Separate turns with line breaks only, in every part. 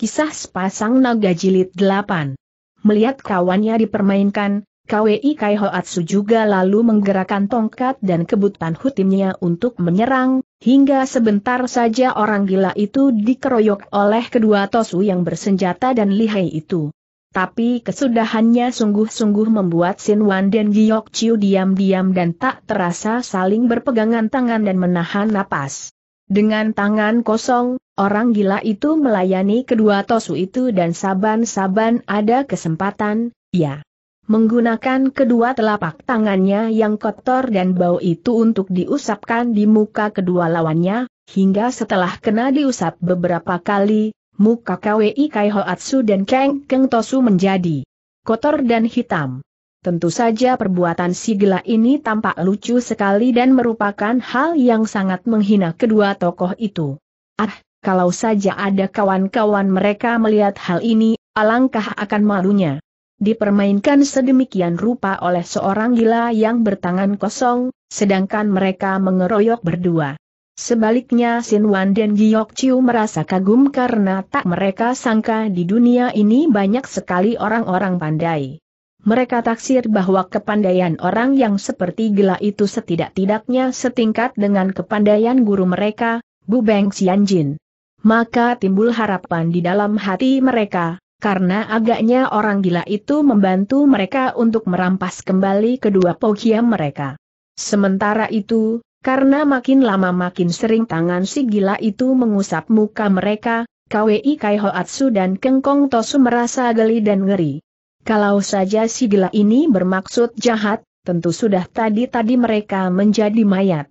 Kisah sepasang naga jilid 8. Melihat kawannya dipermainkan, KWI Kai Hoatsu juga lalu menggerakkan tongkat dan kebutan hutimnya untuk menyerang, hingga sebentar saja orang gila itu dikeroyok oleh kedua tosu yang bersenjata dan lihai itu. Tapi kesudahannya sungguh-sungguh membuat Sin Wan dan Giyok Chiu diam-diam dan tak terasa saling berpegangan tangan dan menahan napas. Dengan tangan kosong, orang gila itu melayani kedua tosu itu dan saban-saban ada kesempatan, ya. Menggunakan kedua telapak tangannya yang kotor dan bau itu untuk diusapkan di muka kedua lawannya, hingga setelah kena diusap beberapa kali, muka KWI Kai dan Keng Keng Tosu menjadi kotor dan hitam. Tentu saja perbuatan si gila ini tampak lucu sekali dan merupakan hal yang sangat menghina kedua tokoh itu. Ah, kalau saja ada kawan-kawan mereka melihat hal ini, alangkah akan malunya. Dipermainkan sedemikian rupa oleh seorang gila yang bertangan kosong, sedangkan mereka mengeroyok berdua. Sebaliknya Sin Wan dan Giok Chiu merasa kagum karena tak mereka sangka di dunia ini banyak sekali orang-orang pandai. Mereka taksir bahwa kepandaian orang yang seperti gila itu setidak-tidaknya setingkat dengan kepandaian guru mereka, Bu Beng Xianjin maka timbul harapan di dalam hati mereka, karena agaknya orang gila itu membantu mereka untuk merampas kembali kedua pokiam mereka. Sementara itu, karena makin lama makin sering tangan si gila itu mengusap muka mereka, KWI Kai dan Kengkong Tosu merasa geli dan ngeri. Kalau saja si gila ini bermaksud jahat, tentu sudah tadi-tadi mereka menjadi mayat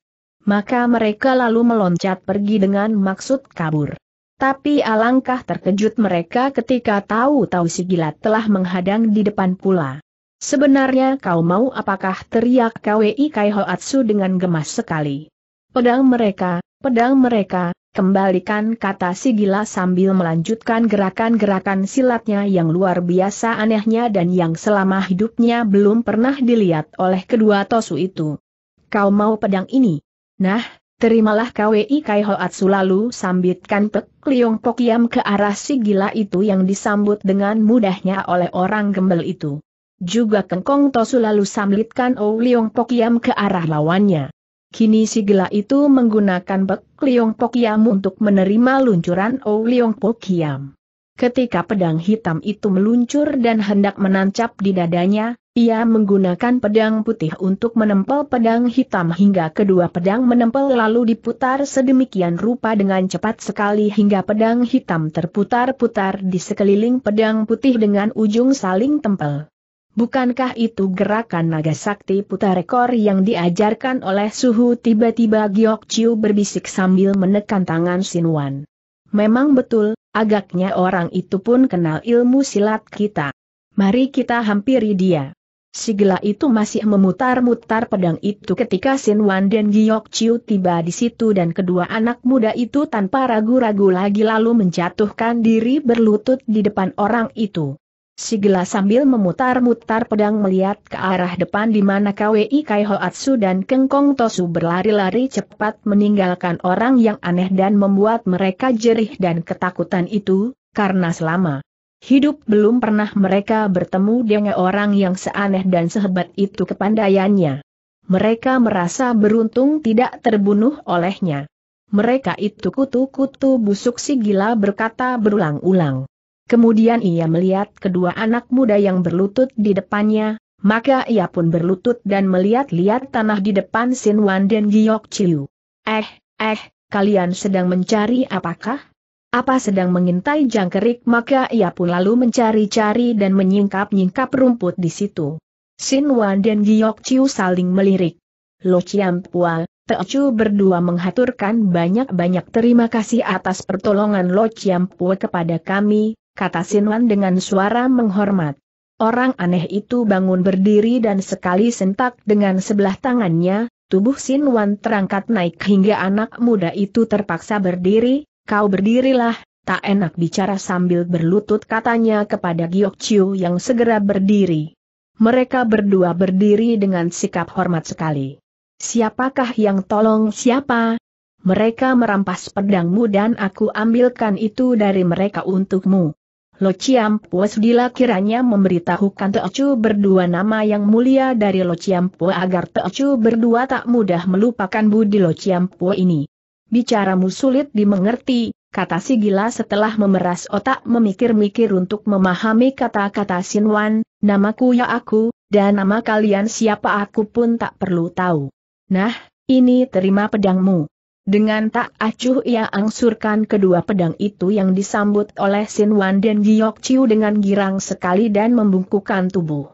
maka mereka lalu meloncat pergi dengan maksud kabur. Tapi alangkah terkejut mereka ketika tahu-tahu si Gilat telah menghadang di depan pula. Sebenarnya kau mau apakah teriak KWI Kai Hoatsu dengan gemas sekali. Pedang mereka, pedang mereka, kembalikan kata si gila sambil melanjutkan gerakan-gerakan silatnya yang luar biasa anehnya dan yang selama hidupnya belum pernah dilihat oleh kedua Tosu itu. Kau mau pedang ini? Nah, terimalah KWI Kai Hoatsu lalu sambitkan Pek Liong Pokiam ke arah si gila itu yang disambut dengan mudahnya oleh orang gembel itu. Juga Kengkong Tosu lalu sambitkan O Liong Pokiam ke arah lawannya. Kini si gila itu menggunakan Pek Liong Pokiam untuk menerima luncuran O Liong Pokiam. Ketika pedang hitam itu meluncur dan hendak menancap di dadanya, ia menggunakan pedang putih untuk menempel pedang hitam hingga kedua pedang menempel lalu diputar sedemikian rupa dengan cepat sekali hingga pedang hitam terputar-putar di sekeliling pedang putih dengan ujung saling tempel. Bukankah itu gerakan naga sakti putar rekor yang diajarkan oleh suhu tiba-tiba Giok Chiu berbisik sambil menekan tangan Sinuan. Memang betul, Agaknya orang itu pun kenal ilmu silat kita. Mari kita hampiri dia. Si gila itu masih memutar-mutar pedang itu ketika Sin Wan dan Giok Chiu tiba di situ dan kedua anak muda itu tanpa ragu-ragu lagi lalu menjatuhkan diri berlutut di depan orang itu. Sigila sambil memutar-mutar pedang melihat ke arah depan di mana KWI Kai Hoatsu dan Kengkong Tosu berlari-lari cepat meninggalkan orang yang aneh dan membuat mereka jerih dan ketakutan itu, karena selama hidup belum pernah mereka bertemu dengan orang yang seaneh dan sehebat itu kepandaiannya. Mereka merasa beruntung tidak terbunuh olehnya. Mereka itu kutu-kutu busuk si gila berkata berulang-ulang. Kemudian ia melihat kedua anak muda yang berlutut di depannya, maka ia pun berlutut dan melihat-lihat tanah di depan Sin Wan dan Giok Chiu. Eh, eh, kalian sedang mencari apakah? Apa sedang mengintai jangkrik maka ia pun lalu mencari-cari dan menyingkap-nyingkap rumput di situ. Sin Wan dan Giok Chiu saling melirik. Lo Chiam Pual, Chiu berdua menghaturkan banyak-banyak terima kasih atas pertolongan Lo Chiam Pua kepada kami, kata Sinwan dengan suara menghormat. Orang aneh itu bangun berdiri dan sekali sentak dengan sebelah tangannya, tubuh Sinwan terangkat naik hingga anak muda itu terpaksa berdiri, kau berdirilah, tak enak bicara sambil berlutut katanya kepada Giok Chiu yang segera berdiri. Mereka berdua berdiri dengan sikap hormat sekali. Siapakah yang tolong siapa? Mereka merampas pedangmu dan aku ambilkan itu dari mereka untukmu. Lo Chiampua Sudila kiranya memberitahukan Teocu berdua nama yang mulia dari Lo Chiam Chiampua agar Teocu berdua tak mudah melupakan budi Lo Chiam Chiampua ini. Bicaramu sulit dimengerti, kata si gila setelah memeras otak memikir-mikir untuk memahami kata-kata Wan, namaku ya aku, dan nama kalian siapa aku pun tak perlu tahu. Nah, ini terima pedangmu. Dengan tak acuh ia angsurkan kedua pedang itu yang disambut oleh Sin Wan dan Giok Chiu dengan girang sekali dan membungkukkan tubuh.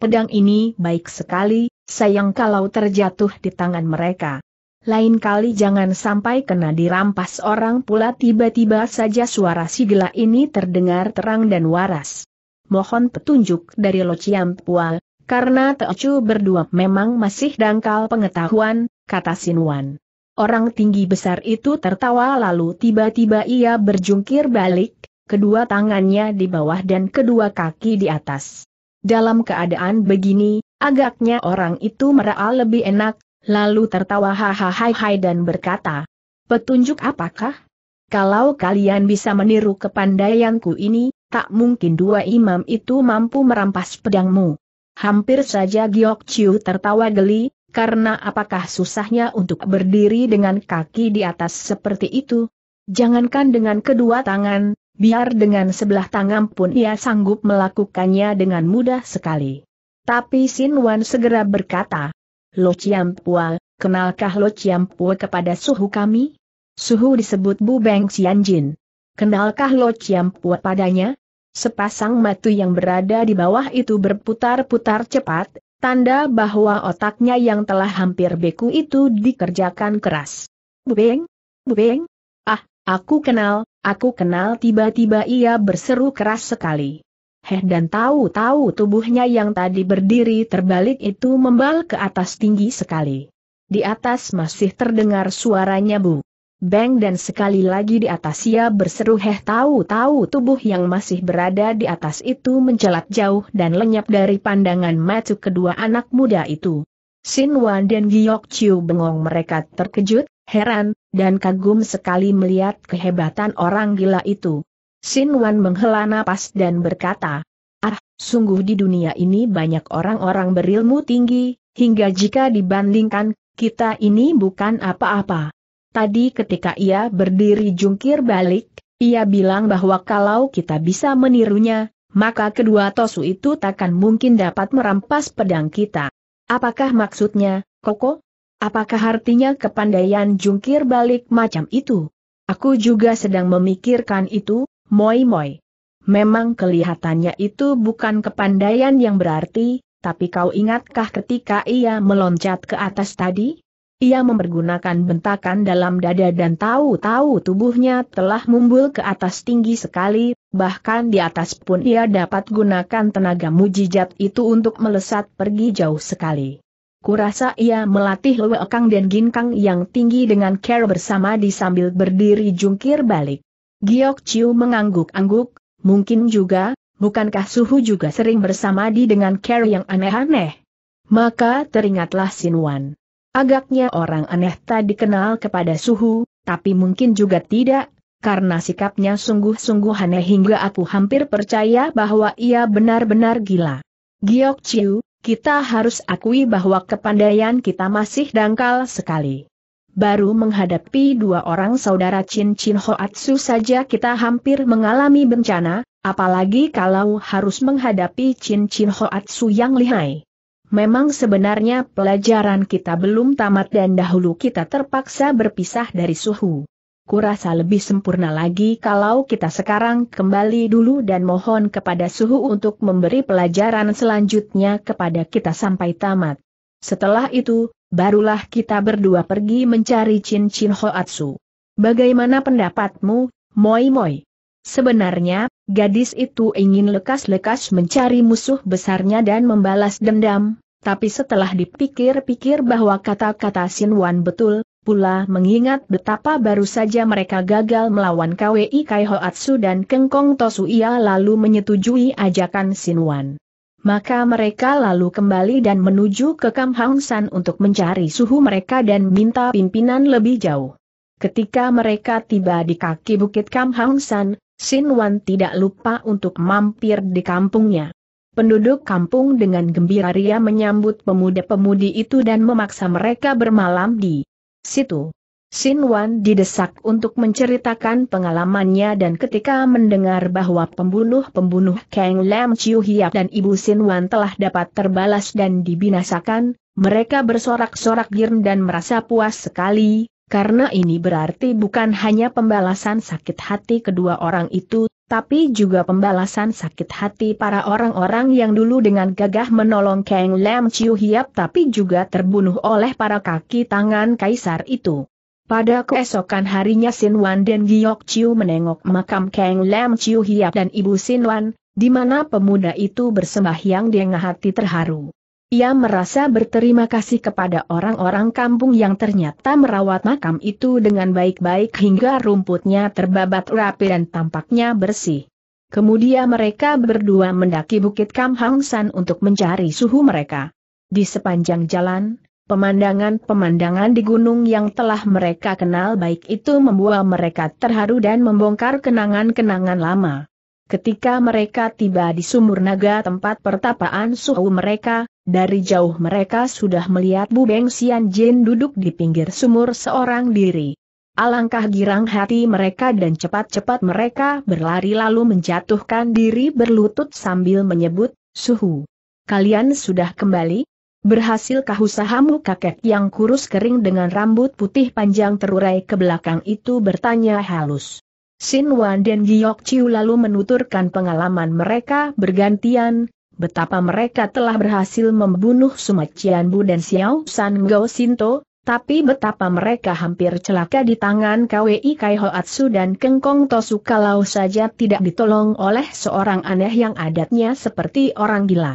Pedang ini baik sekali, sayang kalau terjatuh di tangan mereka. Lain kali jangan sampai kena dirampas orang pula tiba-tiba saja suara si gila ini terdengar terang dan waras. Mohon petunjuk dari Lo Chiam Pual, karena Teocu berdua memang masih dangkal pengetahuan, kata Wan. Orang tinggi besar itu tertawa lalu tiba-tiba ia berjungkir balik, kedua tangannya di bawah dan kedua kaki di atas. Dalam keadaan begini, agaknya orang itu merasa lebih enak, lalu tertawa hahaha dan berkata, Petunjuk apakah? Kalau kalian bisa meniru kepandaianku ini, tak mungkin dua imam itu mampu merampas pedangmu. Hampir saja Giok Chiu tertawa geli, karena apakah susahnya untuk berdiri dengan kaki di atas seperti itu? Jangankan dengan kedua tangan, biar dengan sebelah tangan pun ia sanggup melakukannya dengan mudah sekali. Tapi Sin Wan segera berkata, Lo Pua, kenalkah Lo Pua kepada suhu kami? Suhu disebut Bu Beng Jin. Kenalkah Lo Pua padanya? Sepasang matu yang berada di bawah itu berputar-putar cepat, tanda bahwa otaknya yang telah hampir beku itu dikerjakan keras. Bubeng? Bubeng? Ah, aku kenal, aku kenal tiba-tiba ia berseru keras sekali. Heh dan tahu-tahu tubuhnya yang tadi berdiri terbalik itu membal ke atas tinggi sekali. Di atas masih terdengar suaranya bu bang dan sekali lagi di atas ia berseru heh tahu-tahu tubuh yang masih berada di atas itu mencelat jauh dan lenyap dari pandangan mata kedua anak muda itu. Sin Wan dan Giok Chiu bengong mereka terkejut, heran, dan kagum sekali melihat kehebatan orang gila itu. Sin Wan menghela napas dan berkata, Ah, sungguh di dunia ini banyak orang-orang berilmu tinggi, hingga jika dibandingkan, kita ini bukan apa-apa. Tadi ketika ia berdiri jungkir balik, ia bilang bahwa kalau kita bisa menirunya, maka kedua Tosu itu takkan mungkin dapat merampas pedang kita. Apakah maksudnya, Koko? Apakah artinya kepandaian jungkir balik macam itu? Aku juga sedang memikirkan itu, Moi Moi. Memang kelihatannya itu bukan kepandaian yang berarti, tapi kau ingatkah ketika ia meloncat ke atas tadi? Ia mempergunakan bentakan dalam dada dan tahu-tahu tubuhnya telah mumbul ke atas tinggi sekali, bahkan di atas pun ia dapat gunakan tenaga mujijat itu untuk melesat pergi jauh sekali. Kurasa ia melatih Lue Kang dan Ginkang yang tinggi dengan care bersama di sambil berdiri jungkir balik. Giok Chiu mengangguk-angguk, mungkin juga, bukankah Suhu juga sering bersama di dengan care yang aneh-aneh? Maka teringatlah Wan. Agaknya orang aneh tadi kenal kepada Suhu, tapi mungkin juga tidak, karena sikapnya sungguh-sungguh aneh hingga aku hampir percaya bahwa ia benar-benar gila. Giok Chiu, kita harus akui bahwa kepandaian kita masih dangkal sekali. Baru menghadapi dua orang saudara Chin Chin Hoatsu saja kita hampir mengalami bencana, apalagi kalau harus menghadapi Chin Chin Hoatsu yang lihai. Memang sebenarnya pelajaran kita belum tamat dan dahulu kita terpaksa berpisah dari suhu. Kurasa lebih sempurna lagi kalau kita sekarang kembali dulu dan mohon kepada suhu untuk memberi pelajaran selanjutnya kepada kita sampai tamat. Setelah itu, barulah kita berdua pergi mencari cincin Hoatsu. Bagaimana pendapatmu, Moi Moi? Sebenarnya, gadis itu ingin lekas-lekas mencari musuh besarnya dan membalas dendam, tapi setelah dipikir-pikir bahwa kata-kata Wan betul, pula mengingat betapa baru saja mereka gagal melawan KWI Kai Hoatsu dan Kengkong Tosu ia lalu menyetujui ajakan Wan. Maka mereka lalu kembali dan menuju ke Kam Hang San untuk mencari suhu mereka dan minta pimpinan lebih jauh. Ketika mereka tiba di kaki bukit Kam Hang San, Sin Wan tidak lupa untuk mampir di kampungnya. Penduduk kampung dengan gembira ria menyambut pemuda-pemudi itu dan memaksa mereka bermalam di situ. Sin Wan didesak untuk menceritakan pengalamannya dan ketika mendengar bahwa pembunuh-pembunuh Kang Lam Chiu Hiap dan ibu Sin Wan telah dapat terbalas dan dibinasakan, mereka bersorak-sorak girn dan merasa puas sekali, karena ini berarti bukan hanya pembalasan sakit hati kedua orang itu, tapi juga pembalasan sakit hati para orang-orang yang dulu dengan gagah menolong Kang Lam Chiu Hiap tapi juga terbunuh oleh para kaki tangan kaisar itu. Pada keesokan harinya Sin Wan dan Giok Chiu menengok makam Kang Lam Chiu Hiap dan ibu Sin Wan, di mana pemuda itu bersembahyang dengan hati terharu. Ia merasa berterima kasih kepada orang-orang kampung yang ternyata merawat makam itu dengan baik-baik hingga rumputnya terbabat rapi dan tampaknya bersih. Kemudian mereka berdua mendaki Bukit Hang San untuk mencari suhu mereka. Di sepanjang jalan, pemandangan-pemandangan di gunung yang telah mereka kenal baik itu membuat mereka terharu dan membongkar kenangan-kenangan lama. Ketika mereka tiba di sumur naga tempat pertapaan suhu mereka, dari jauh mereka sudah melihat Bu Beng Sian Jin duduk di pinggir sumur seorang diri. Alangkah girang hati mereka dan cepat-cepat mereka berlari lalu menjatuhkan diri berlutut sambil menyebut, Suhu. Kalian sudah kembali? Berhasilkah usahamu kakek yang kurus kering dengan rambut putih panjang terurai ke belakang itu bertanya halus. Sin Wan dan Giok Chiu lalu menuturkan pengalaman mereka bergantian, betapa mereka telah berhasil membunuh Sumacian Bu dan Xiao San Gao Sinto, tapi betapa mereka hampir celaka di tangan KWI Kai Hoatsu dan Kengkong Tosu kalau saja tidak ditolong oleh seorang aneh yang adatnya seperti orang gila.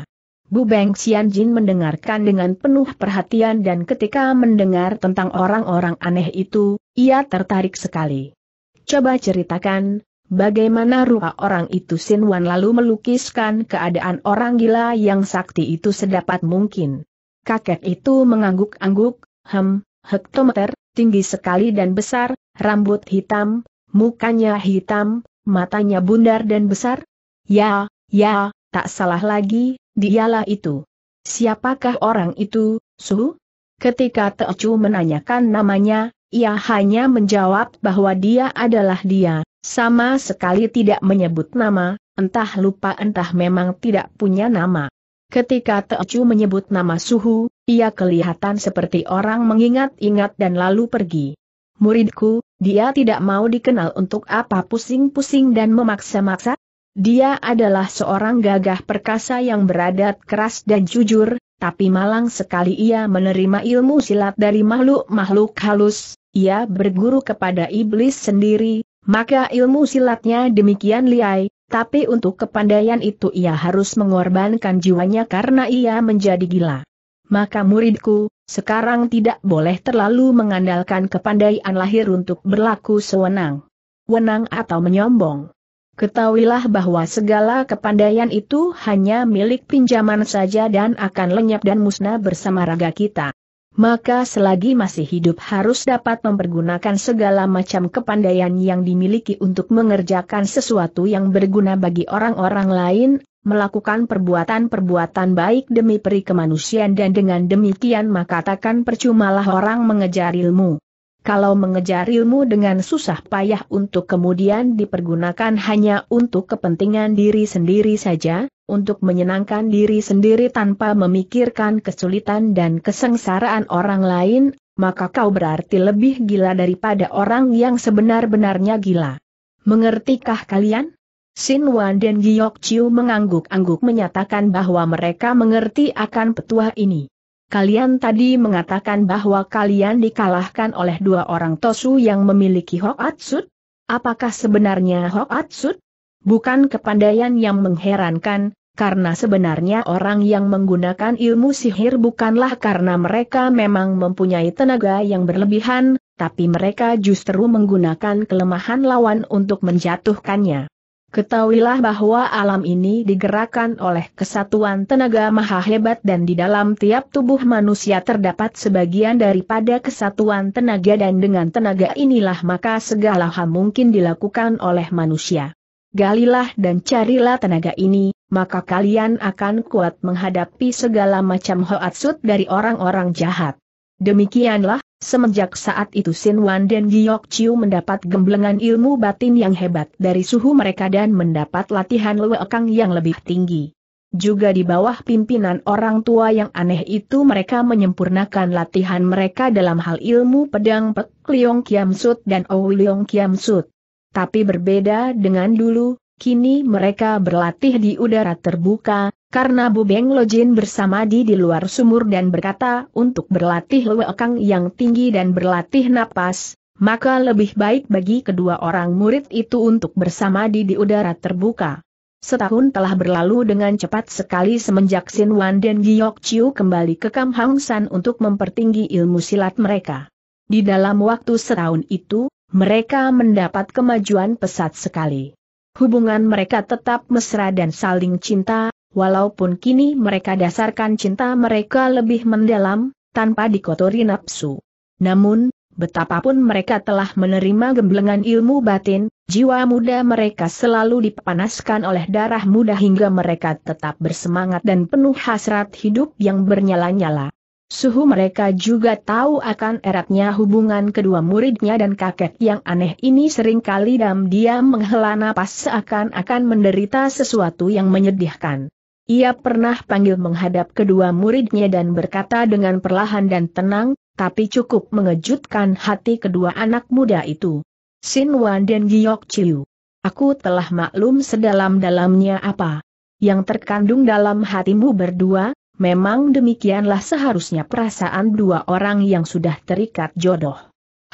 Bu Beng Xianjin mendengarkan dengan penuh perhatian dan ketika mendengar tentang orang-orang aneh itu, ia tertarik sekali. Coba ceritakan, Bagaimana rupa orang itu Sin Wan lalu melukiskan keadaan orang gila yang sakti itu sedapat mungkin. Kakek itu mengangguk-angguk, hem, hektometer, tinggi sekali dan besar, rambut hitam, mukanya hitam, matanya bundar dan besar. Ya, ya, tak salah lagi, dialah itu. Siapakah orang itu, Su? Ketika Teochu menanyakan namanya, ia hanya menjawab bahwa dia adalah dia, sama sekali tidak menyebut nama, entah lupa entah memang tidak punya nama. Ketika Teochu menyebut nama Suhu, ia kelihatan seperti orang mengingat-ingat dan lalu pergi. Muridku, dia tidak mau dikenal untuk apa pusing-pusing dan memaksa-maksa? Dia adalah seorang gagah perkasa yang beradat keras dan jujur, tapi malang sekali ia menerima ilmu silat dari makhluk-makhluk halus, ia berguru kepada iblis sendiri, maka ilmu silatnya demikian liai, tapi untuk kepandaian itu ia harus mengorbankan jiwanya karena ia menjadi gila. Maka muridku, sekarang tidak boleh terlalu mengandalkan kepandaian lahir untuk berlaku sewenang. Wenang atau menyombong. Ketahuilah bahwa segala kepandaian itu hanya milik pinjaman saja dan akan lenyap dan musnah bersama raga kita maka selagi masih hidup harus dapat mempergunakan segala macam kepandaian yang dimiliki untuk mengerjakan sesuatu yang berguna bagi orang-orang lain, melakukan perbuatan-perbuatan baik demi peri kemanusiaan dan dengan demikian maka takkan percumalah orang mengejar ilmu. Kalau mengejar ilmu dengan susah payah untuk kemudian dipergunakan hanya untuk kepentingan diri sendiri saja, untuk menyenangkan diri sendiri tanpa memikirkan kesulitan dan kesengsaraan orang lain, maka kau berarti lebih gila daripada orang yang sebenar-benarnya gila. Mengertikah kalian? Sin Wan dan Giok Chiu mengangguk-angguk menyatakan bahwa mereka mengerti akan petua ini. Kalian tadi mengatakan bahwa kalian dikalahkan oleh dua orang Tosu yang memiliki Atsut? Apakah sebenarnya Atsut? Bukan kepandaian yang mengherankan, karena sebenarnya orang yang menggunakan ilmu sihir bukanlah karena mereka memang mempunyai tenaga yang berlebihan, tapi mereka justru menggunakan kelemahan lawan untuk menjatuhkannya. Ketahuilah bahwa alam ini digerakkan oleh kesatuan tenaga maha hebat dan di dalam tiap tubuh manusia terdapat sebagian daripada kesatuan tenaga dan dengan tenaga inilah maka segala hal mungkin dilakukan oleh manusia galilah dan carilah tenaga ini, maka kalian akan kuat menghadapi segala macam hoatsut dari orang-orang jahat. Demikianlah, semenjak saat itu Sin Wan dan Giok Chiu mendapat gemblengan ilmu batin yang hebat dari suhu mereka dan mendapat latihan lewekang yang lebih tinggi. Juga di bawah pimpinan orang tua yang aneh itu mereka menyempurnakan latihan mereka dalam hal ilmu pedang Pek Liong Kiam Sut dan Ou Liong Kiam Sut tapi berbeda dengan dulu, kini mereka berlatih di udara terbuka, karena Bu Beng Lojin bersama di di luar sumur dan berkata untuk berlatih lewekang yang tinggi dan berlatih napas, maka lebih baik bagi kedua orang murid itu untuk bersama di di udara terbuka. Setahun telah berlalu dengan cepat sekali semenjak Sin Wan dan Giok Chiu kembali ke Kam Hang San untuk mempertinggi ilmu silat mereka. Di dalam waktu setahun itu, mereka mendapat kemajuan pesat sekali. Hubungan mereka tetap mesra dan saling cinta, walaupun kini mereka dasarkan cinta mereka lebih mendalam, tanpa dikotori nafsu. Namun, betapapun mereka telah menerima gemblengan ilmu batin, jiwa muda mereka selalu dipanaskan oleh darah muda hingga mereka tetap bersemangat dan penuh hasrat hidup yang bernyala-nyala. Suhu mereka juga tahu akan eratnya hubungan kedua muridnya dan kakek yang aneh ini seringkali diam-diam menghela napas seakan-akan menderita sesuatu yang menyedihkan. Ia pernah panggil menghadap kedua muridnya dan berkata dengan perlahan dan tenang, tapi cukup mengejutkan hati kedua anak muda itu. Sin Wan dan Giok Chiu. Aku telah maklum sedalam-dalamnya apa yang terkandung dalam hatimu berdua, memang demikianlah seharusnya perasaan dua orang yang sudah terikat jodoh.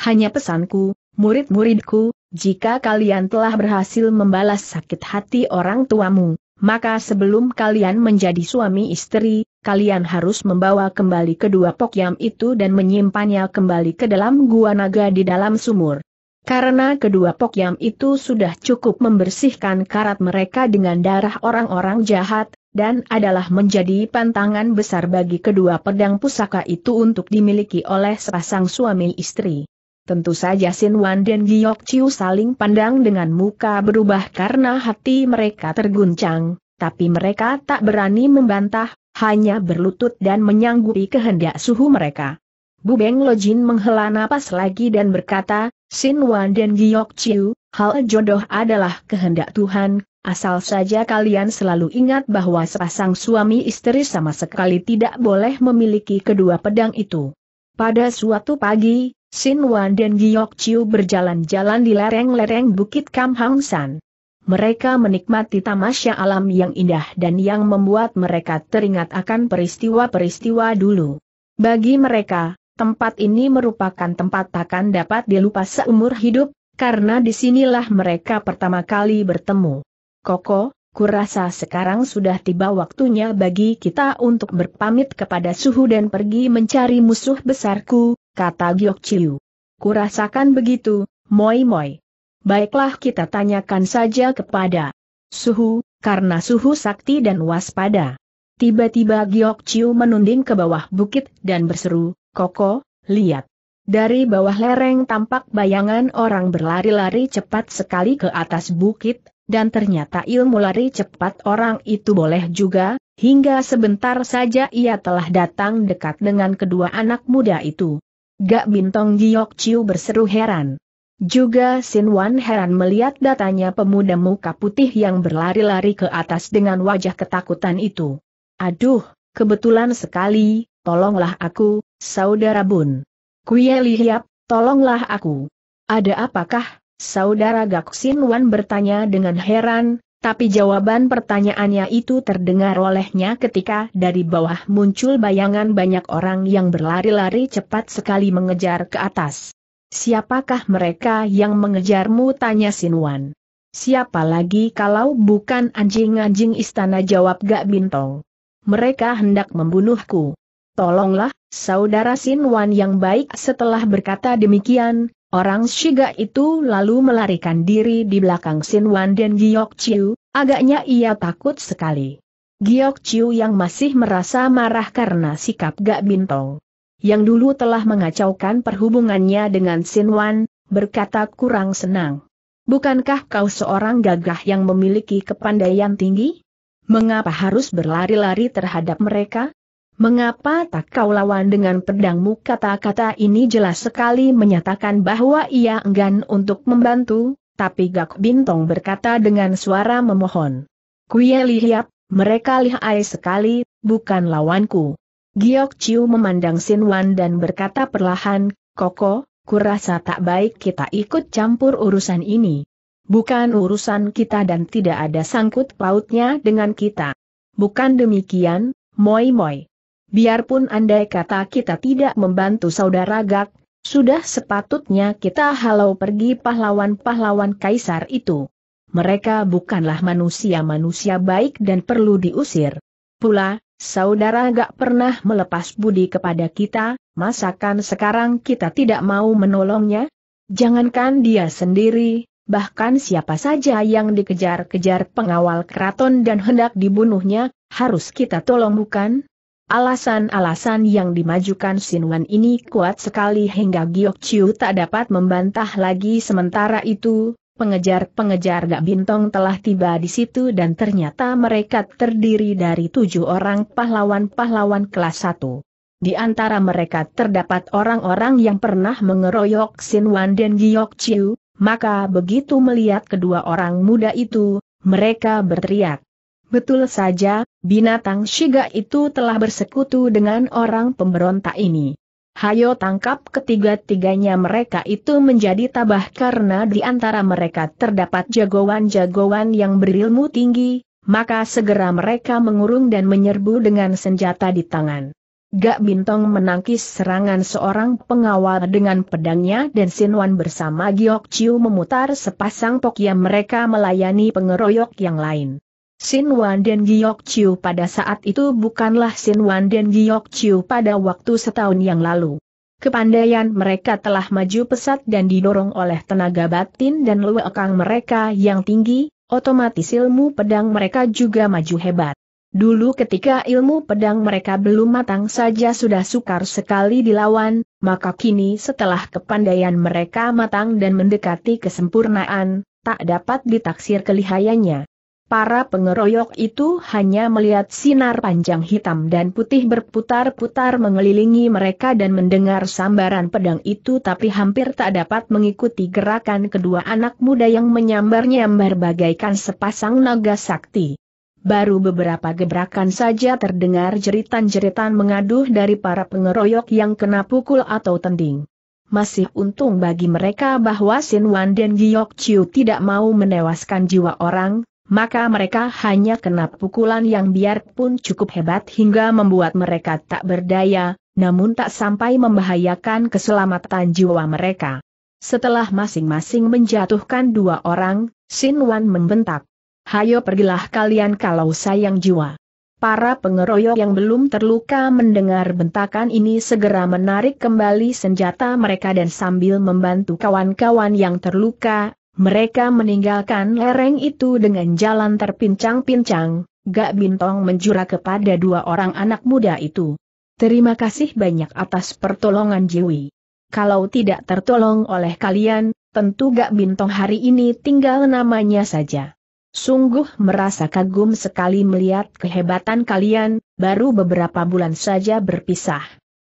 Hanya pesanku, murid-muridku, jika kalian telah berhasil membalas sakit hati orang tuamu, maka sebelum kalian menjadi suami istri, kalian harus membawa kembali kedua pokyam itu dan menyimpannya kembali ke dalam gua naga di dalam sumur. Karena kedua pokyam itu sudah cukup membersihkan karat mereka dengan darah orang-orang jahat, dan adalah menjadi pantangan besar bagi kedua pedang pusaka itu untuk dimiliki oleh sepasang suami istri. Tentu saja Sin Wan dan Giyok Chiu saling pandang dengan muka berubah karena hati mereka terguncang, tapi mereka tak berani membantah, hanya berlutut dan menyanggupi kehendak suhu mereka. Bu Beng Lojin menghela napas lagi dan berkata, Sin Wan dan Giyok Chiu, hal jodoh adalah kehendak Tuhan, Asal saja kalian selalu ingat bahwa sepasang suami istri sama sekali tidak boleh memiliki kedua pedang itu. Pada suatu pagi, Sin Wan dan Giok Chiu berjalan-jalan di lereng-lereng Bukit Kam Hang San. Mereka menikmati tamasya alam yang indah dan yang membuat mereka teringat akan peristiwa-peristiwa dulu. Bagi mereka, tempat ini merupakan tempat takkan dapat dilupa seumur hidup, karena disinilah mereka pertama kali bertemu. Koko, kurasa sekarang sudah tiba waktunya bagi kita untuk berpamit kepada suhu dan pergi mencari musuh besarku, kata Giok Chiu. Kurasakan begitu, Moi Moi. Baiklah kita tanyakan saja kepada suhu, karena suhu sakti dan waspada. Tiba-tiba Giok Chiu menunding ke bawah bukit dan berseru, Koko, lihat. Dari bawah lereng tampak bayangan orang berlari-lari cepat sekali ke atas bukit, dan ternyata ilmu lari cepat orang itu boleh juga, hingga sebentar saja ia telah datang dekat dengan kedua anak muda itu. Gak bintong Giok Ciu berseru heran. Juga Sin Wan heran melihat datanya pemuda muka putih yang berlari-lari ke atas dengan wajah ketakutan itu. Aduh, kebetulan sekali, tolonglah aku, saudara Bun. Kuye Lihiap, tolonglah aku. Ada apakah? Saudara Gak Sin Wan bertanya dengan heran, tapi jawaban pertanyaannya itu terdengar olehnya ketika dari bawah muncul bayangan banyak orang yang berlari-lari cepat sekali mengejar ke atas. Siapakah mereka yang mengejarmu? tanya Sin Wan. Siapa lagi kalau bukan anjing-anjing istana jawab Gak Bintong. Mereka hendak membunuhku. Tolonglah, saudara Sin Wan yang baik setelah berkata demikian, Orang Shiga itu lalu melarikan diri di belakang Sin Wan dan Giok Chiu, agaknya ia takut sekali. Giok Chiu yang masih merasa marah karena sikap Gak Bintong. Yang dulu telah mengacaukan perhubungannya dengan Sin Wan, berkata kurang senang. Bukankah kau seorang gagah yang memiliki kepandaian tinggi? Mengapa harus berlari-lari terhadap mereka? Mengapa tak kau lawan dengan pedangmu? Kata-kata ini jelas sekali menyatakan bahwa ia enggan untuk membantu, tapi Gak Bintong berkata dengan suara memohon. Kuya lihat, mereka lihai sekali, bukan lawanku. Giok Chiu memandang Sin Wan dan berkata perlahan, Koko, kurasa tak baik kita ikut campur urusan ini. Bukan urusan kita dan tidak ada sangkut pautnya dengan kita. Bukan demikian, Moi Moi. Biarpun andai kata kita tidak membantu saudara Gak, sudah sepatutnya kita halau pergi pahlawan-pahlawan kaisar itu. Mereka bukanlah manusia-manusia baik dan perlu diusir. Pula, saudara Gak pernah melepas budi kepada kita, masakan sekarang kita tidak mau menolongnya? Jangankan dia sendiri, bahkan siapa saja yang dikejar-kejar pengawal keraton dan hendak dibunuhnya, harus kita tolong bukan? Alasan-alasan yang dimajukan Wan ini kuat sekali hingga Giok Chiu tak dapat membantah lagi sementara itu, pengejar-pengejar Gak Bintong telah tiba di situ dan ternyata mereka terdiri dari tujuh orang pahlawan-pahlawan kelas satu. Di antara mereka terdapat orang-orang yang pernah mengeroyok Wan dan Giok Chiu, maka begitu melihat kedua orang muda itu, mereka berteriak. Betul saja, binatang Shiga itu telah bersekutu dengan orang pemberontak ini. Hayo tangkap ketiga-tiganya mereka itu menjadi tabah karena di antara mereka terdapat jagoan-jagoan yang berilmu tinggi, maka segera mereka mengurung dan menyerbu dengan senjata di tangan. Gak Bintong menangkis serangan seorang pengawal dengan pedangnya dan Sinwan bersama Giok Chiu memutar sepasang pokia mereka melayani pengeroyok yang lain. Sin Wan dan Giok Chiu pada saat itu bukanlah Sin Wan dan Giok Chiu pada waktu setahun yang lalu. Kepandaian mereka telah maju pesat dan didorong oleh tenaga batin dan luekang mereka yang tinggi, otomatis ilmu pedang mereka juga maju hebat. Dulu ketika ilmu pedang mereka belum matang saja sudah sukar sekali dilawan, maka kini setelah kepandaian mereka matang dan mendekati kesempurnaan, tak dapat ditaksir kelihayannya. Para pengeroyok itu hanya melihat sinar panjang hitam dan putih berputar-putar mengelilingi mereka dan mendengar sambaran pedang itu tapi hampir tak dapat mengikuti gerakan kedua anak muda yang menyambar-nyambar bagaikan sepasang naga sakti. Baru beberapa gebrakan saja terdengar jeritan-jeritan mengaduh dari para pengeroyok yang kena pukul atau tending. Masih untung bagi mereka bahwa Sin Wan dan Giyok Chiu tidak mau menewaskan jiwa orang, maka mereka hanya kena pukulan yang biarpun cukup hebat hingga membuat mereka tak berdaya, namun tak sampai membahayakan keselamatan jiwa mereka. Setelah masing-masing menjatuhkan dua orang, Sin Wan membentak. Hayo pergilah kalian kalau sayang jiwa. Para pengeroyok yang belum terluka mendengar bentakan ini segera menarik kembali senjata mereka dan sambil membantu kawan-kawan yang terluka, mereka meninggalkan lereng itu dengan jalan terpincang-pincang, Gak Bintong menjura kepada dua orang anak muda itu. Terima kasih banyak atas pertolongan Jiwi. Kalau tidak tertolong oleh kalian, tentu Gak Bintong hari ini tinggal namanya saja. Sungguh merasa kagum sekali melihat kehebatan kalian, baru beberapa bulan saja berpisah.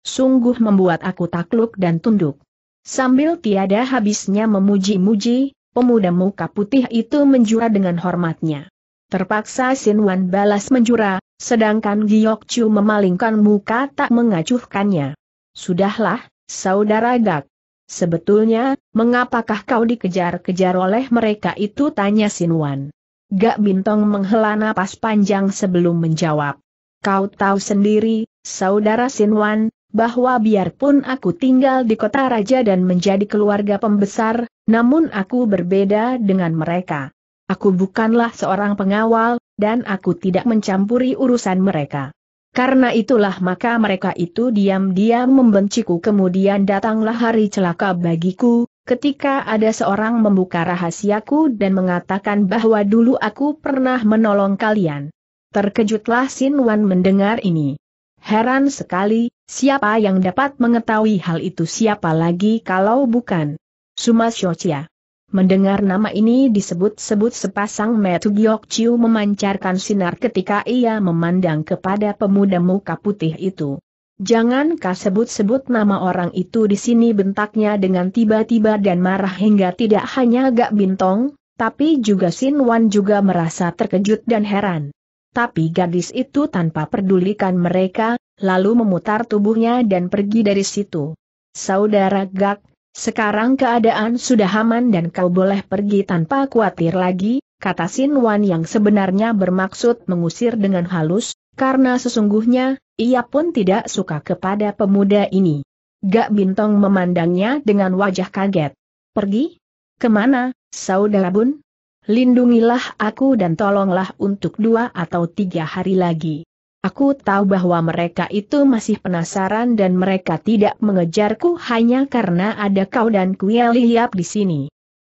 Sungguh membuat aku takluk dan tunduk. Sambil tiada habisnya memuji-muji, pemuda muka putih itu menjura dengan hormatnya. Terpaksa Sin Wan balas menjura, sedangkan Giok Chu memalingkan muka tak mengacuhkannya. Sudahlah, saudara Gak. Sebetulnya, mengapakah kau dikejar-kejar oleh mereka itu tanya Sin Wan. Gak Bintong menghela napas panjang sebelum menjawab. Kau tahu sendiri, saudara Sin Wan, bahwa biarpun aku tinggal di kota raja dan menjadi keluarga pembesar, namun aku berbeda dengan mereka. Aku bukanlah seorang pengawal, dan aku tidak mencampuri urusan mereka. Karena itulah maka mereka itu diam-diam membenciku kemudian datanglah hari celaka bagiku, ketika ada seorang membuka rahasiaku dan mengatakan bahwa dulu aku pernah menolong kalian. Terkejutlah Sin Wan mendengar ini. Heran sekali, siapa yang dapat mengetahui hal itu siapa lagi kalau bukan Suma Shochia. Mendengar nama ini disebut-sebut sepasang metu Giok Chiu memancarkan sinar ketika ia memandang kepada pemuda muka putih itu. Jangan kau sebut-sebut nama orang itu di sini bentaknya dengan tiba-tiba dan marah hingga tidak hanya agak Bintong, tapi juga Sin Wan juga merasa terkejut dan heran. Tapi gadis itu tanpa pedulikan mereka, lalu memutar tubuhnya dan pergi dari situ. Saudara Gak, sekarang keadaan sudah aman dan kau boleh pergi tanpa khawatir lagi, kata Sin Wan yang sebenarnya bermaksud mengusir dengan halus, karena sesungguhnya, ia pun tidak suka kepada pemuda ini. Gak Bintong memandangnya dengan wajah kaget. Pergi? Kemana, saudara bun? Lindungilah aku dan tolonglah untuk dua atau tiga hari lagi. Aku tahu bahwa mereka itu masih penasaran dan mereka tidak mengejarku hanya karena ada kau dan kuyeliap di sini.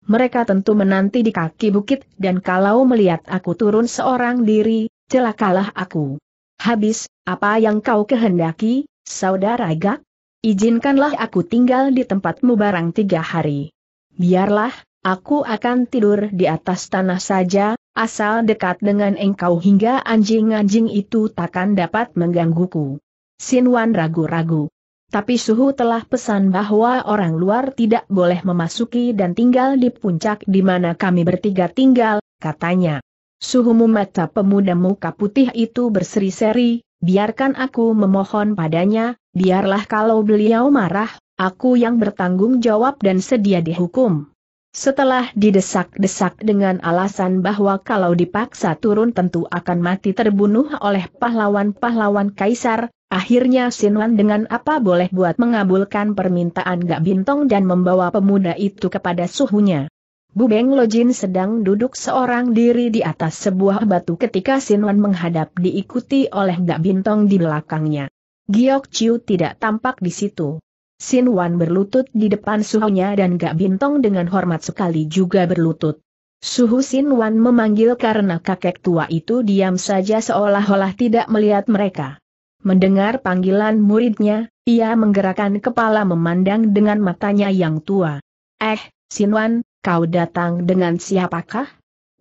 Mereka tentu menanti di kaki bukit dan kalau melihat aku turun seorang diri, celakalah aku. Habis, apa yang kau kehendaki, saudara Gak? Izinkanlah aku tinggal di tempatmu barang tiga hari. Biarlah, aku akan tidur di atas tanah saja, asal dekat dengan engkau hingga anjing-anjing itu takkan dapat menggangguku. Sinwan ragu-ragu. Tapi Suhu telah pesan bahwa orang luar tidak boleh memasuki dan tinggal di puncak di mana kami bertiga tinggal, katanya. Suhu memecah pemuda muka putih itu berseri-seri, biarkan aku memohon padanya, biarlah kalau beliau marah, aku yang bertanggung jawab dan sedia dihukum. Setelah didesak-desak dengan alasan bahwa kalau dipaksa turun tentu akan mati terbunuh oleh pahlawan-pahlawan kaisar, akhirnya Sinwan dengan apa boleh buat mengabulkan permintaan Gak Bintong dan membawa pemuda itu kepada suhunya. Bu Beng Lojin sedang duduk seorang diri di atas sebuah batu ketika Sinwan menghadap diikuti oleh Gak Bintong di belakangnya. Giok Chiu tidak tampak di situ. Sin Wan berlutut di depan suhunya dan Gak Bintong dengan hormat sekali juga berlutut. Suhu Sin Wan memanggil karena kakek tua itu diam saja seolah-olah tidak melihat mereka. Mendengar panggilan muridnya, ia menggerakkan kepala memandang dengan matanya yang tua. Eh, Sin Wan, kau datang dengan siapakah?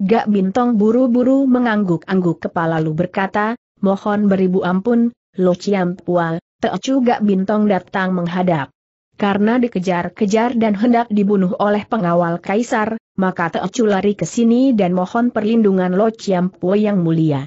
Gak Bintong buru-buru mengangguk-angguk kepala lu berkata, mohon beribu ampun, Lo Ciam Gak Bintong datang menghadap. Karena dikejar-kejar dan hendak dibunuh oleh pengawal kaisar, maka Teocu lari ke sini dan mohon perlindungan Lo Chiampo yang mulia.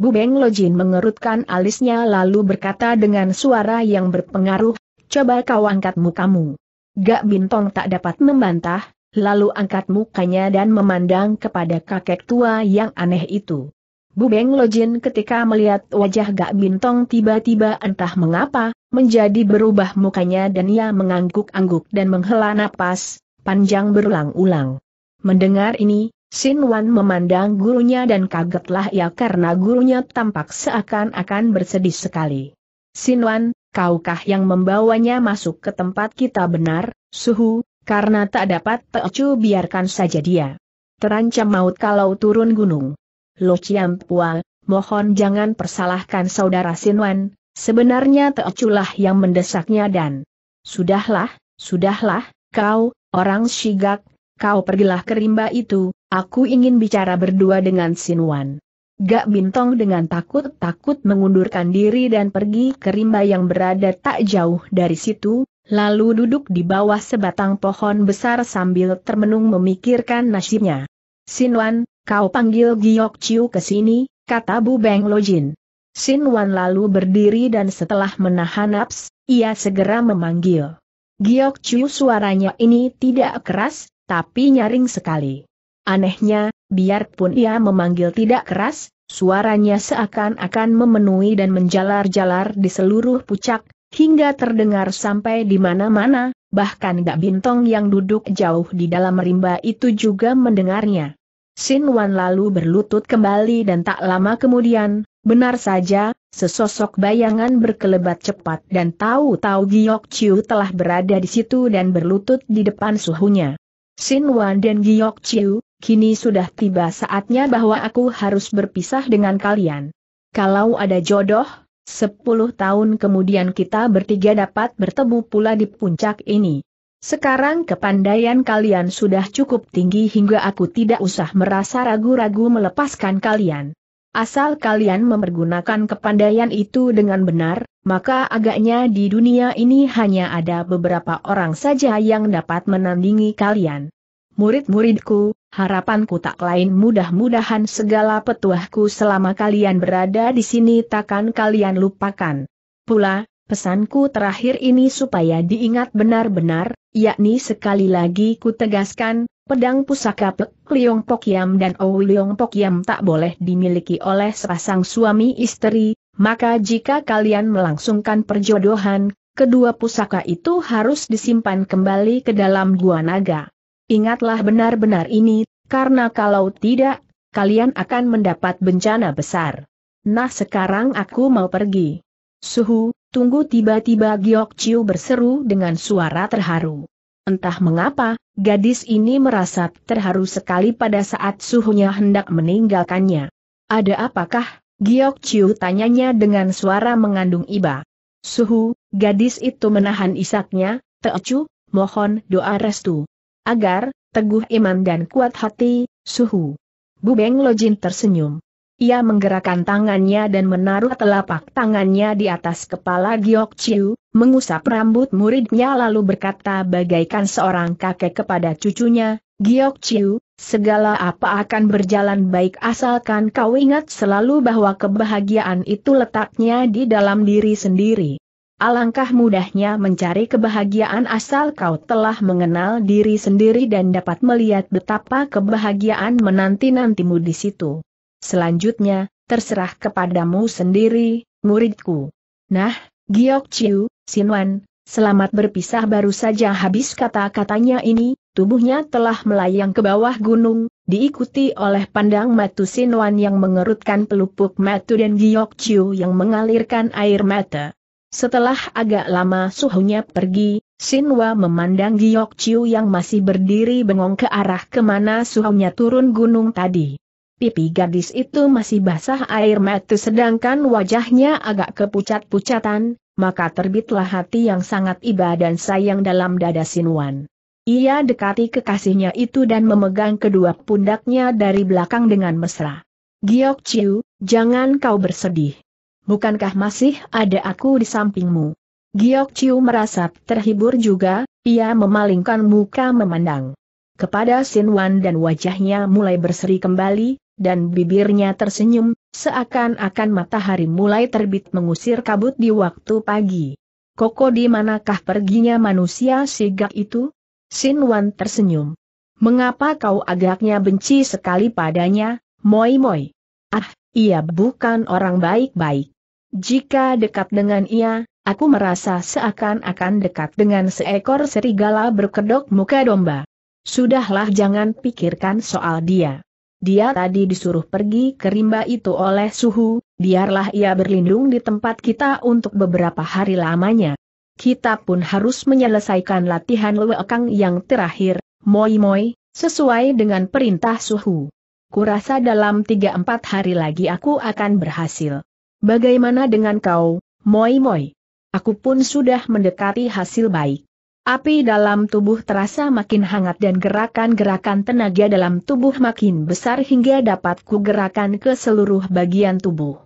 Bu Lo Jin mengerutkan alisnya lalu berkata dengan suara yang berpengaruh, coba kau angkat mukamu. Gak Bintong tak dapat membantah, lalu angkat mukanya dan memandang kepada kakek tua yang aneh itu. Bu Bubeng Lojin ketika melihat wajah Gak Bintong tiba-tiba entah mengapa, menjadi berubah mukanya dan ia mengangguk-angguk dan menghela napas, panjang berulang-ulang. Mendengar ini, Sin Wan memandang gurunya dan kagetlah ia karena gurunya tampak seakan-akan bersedih sekali. Sin Wan, kaukah yang membawanya masuk ke tempat kita benar, suhu, karena tak dapat Teocu biarkan saja dia. Terancam maut kalau turun gunung. Lo Pua, mohon jangan persalahkan saudara Sinwan, sebenarnya Teoculah yang mendesaknya dan... Sudahlah, sudahlah, kau, orang Shigak, kau pergilah ke rimba itu, aku ingin bicara berdua dengan Sinwan. Gak Bintong dengan takut-takut mengundurkan diri dan pergi ke rimba yang berada tak jauh dari situ, lalu duduk di bawah sebatang pohon besar sambil termenung memikirkan nasibnya. Sinwan, Kau panggil Giok Chiu ke sini, kata Bu Beng Lojin. Sin Wan lalu berdiri dan setelah menahan naps, ia segera memanggil. Giok Chiu suaranya ini tidak keras, tapi nyaring sekali. Anehnya, biarpun ia memanggil tidak keras, suaranya seakan-akan memenuhi dan menjalar-jalar di seluruh pucak, hingga terdengar sampai di mana-mana, bahkan gak Bintong yang duduk jauh di dalam rimba itu juga mendengarnya. Sin Wan lalu berlutut kembali dan tak lama kemudian, benar saja, sesosok bayangan berkelebat cepat dan tahu-tahu Giok Chiu telah berada di situ dan berlutut di depan suhunya. Sin Wan dan Giok Chiu, kini sudah tiba saatnya bahwa aku harus berpisah dengan kalian. Kalau ada jodoh, Sepuluh tahun kemudian kita bertiga dapat bertemu pula di puncak ini. Sekarang kepandaian kalian sudah cukup tinggi hingga aku tidak usah merasa ragu-ragu melepaskan kalian. Asal kalian mempergunakan kepandaian itu dengan benar, maka agaknya di dunia ini hanya ada beberapa orang saja yang dapat menandingi kalian. Murid-muridku, harapanku tak lain mudah-mudahan segala petuahku selama kalian berada di sini takkan kalian lupakan. Pula, Pesanku terakhir ini supaya diingat benar-benar, yakni sekali lagi ku tegaskan, pedang pusaka Pek Liong Yam dan Ou Liong Yam tak boleh dimiliki oleh sepasang suami istri, maka jika kalian melangsungkan perjodohan, kedua pusaka itu harus disimpan kembali ke dalam gua naga. Ingatlah benar-benar ini, karena kalau tidak, kalian akan mendapat bencana besar. Nah sekarang aku mau pergi. Suhu, Tunggu tiba-tiba Giok Chiu berseru dengan suara terharu. Entah mengapa, gadis ini merasa terharu sekali pada saat suhunya hendak meninggalkannya. Ada apakah? Giok Chiu tanyanya dengan suara mengandung iba. Suhu, gadis itu menahan isaknya, Teocu, mohon doa restu. Agar, teguh iman dan kuat hati, Suhu. Bu Beng Lojin tersenyum. Ia menggerakkan tangannya dan menaruh telapak tangannya di atas kepala Giok Chiu, mengusap rambut muridnya lalu berkata bagaikan seorang kakek kepada cucunya, Giok Chiu, segala apa akan berjalan baik asalkan kau ingat selalu bahwa kebahagiaan itu letaknya di dalam diri sendiri. Alangkah mudahnya mencari kebahagiaan asal kau telah mengenal diri sendiri dan dapat melihat betapa kebahagiaan menanti-nantimu di situ. Selanjutnya, terserah kepadamu sendiri, muridku. Nah, Giok Chiu, Sinwan, selamat berpisah baru saja habis kata-katanya ini, tubuhnya telah melayang ke bawah gunung, diikuti oleh pandang matu Sinwan yang mengerutkan pelupuk matu dan Giok Chiu yang mengalirkan air mata. Setelah agak lama suhunya pergi, Sinwa memandang Giok Chiu yang masih berdiri bengong ke arah kemana suhunya turun gunung tadi. Pipi gadis itu masih basah air mata sedangkan wajahnya agak kepucat-pucatan, maka terbitlah hati yang sangat iba dan sayang dalam dada Sinuan. Ia dekati kekasihnya itu dan memegang kedua pundaknya dari belakang dengan mesra. Giok Chiu, jangan kau bersedih. Bukankah masih ada aku di sampingmu? Giok Chiu merasa terhibur juga, ia memalingkan muka memandang kepada Sinwan dan wajahnya mulai berseri kembali, dan bibirnya tersenyum, seakan-akan matahari mulai terbit mengusir kabut di waktu pagi. Koko di manakah perginya manusia sigak itu? Sin Wan tersenyum. Mengapa kau agaknya benci sekali padanya, Moi Moi? Ah, ia bukan orang baik-baik. Jika dekat dengan ia, aku merasa seakan-akan dekat dengan seekor serigala berkedok muka domba. Sudahlah jangan pikirkan soal dia. Dia tadi disuruh pergi ke rimba itu oleh suhu, biarlah ia berlindung di tempat kita untuk beberapa hari lamanya. Kita pun harus menyelesaikan latihan lewekang yang terakhir, moi-moi, sesuai dengan perintah suhu. Kurasa dalam 3-4 hari lagi aku akan berhasil. Bagaimana dengan kau, moi-moi? Aku pun sudah mendekati hasil baik. Api dalam tubuh terasa makin hangat dan gerakan-gerakan tenaga dalam tubuh makin besar hingga dapat kugerakan ke seluruh bagian tubuh.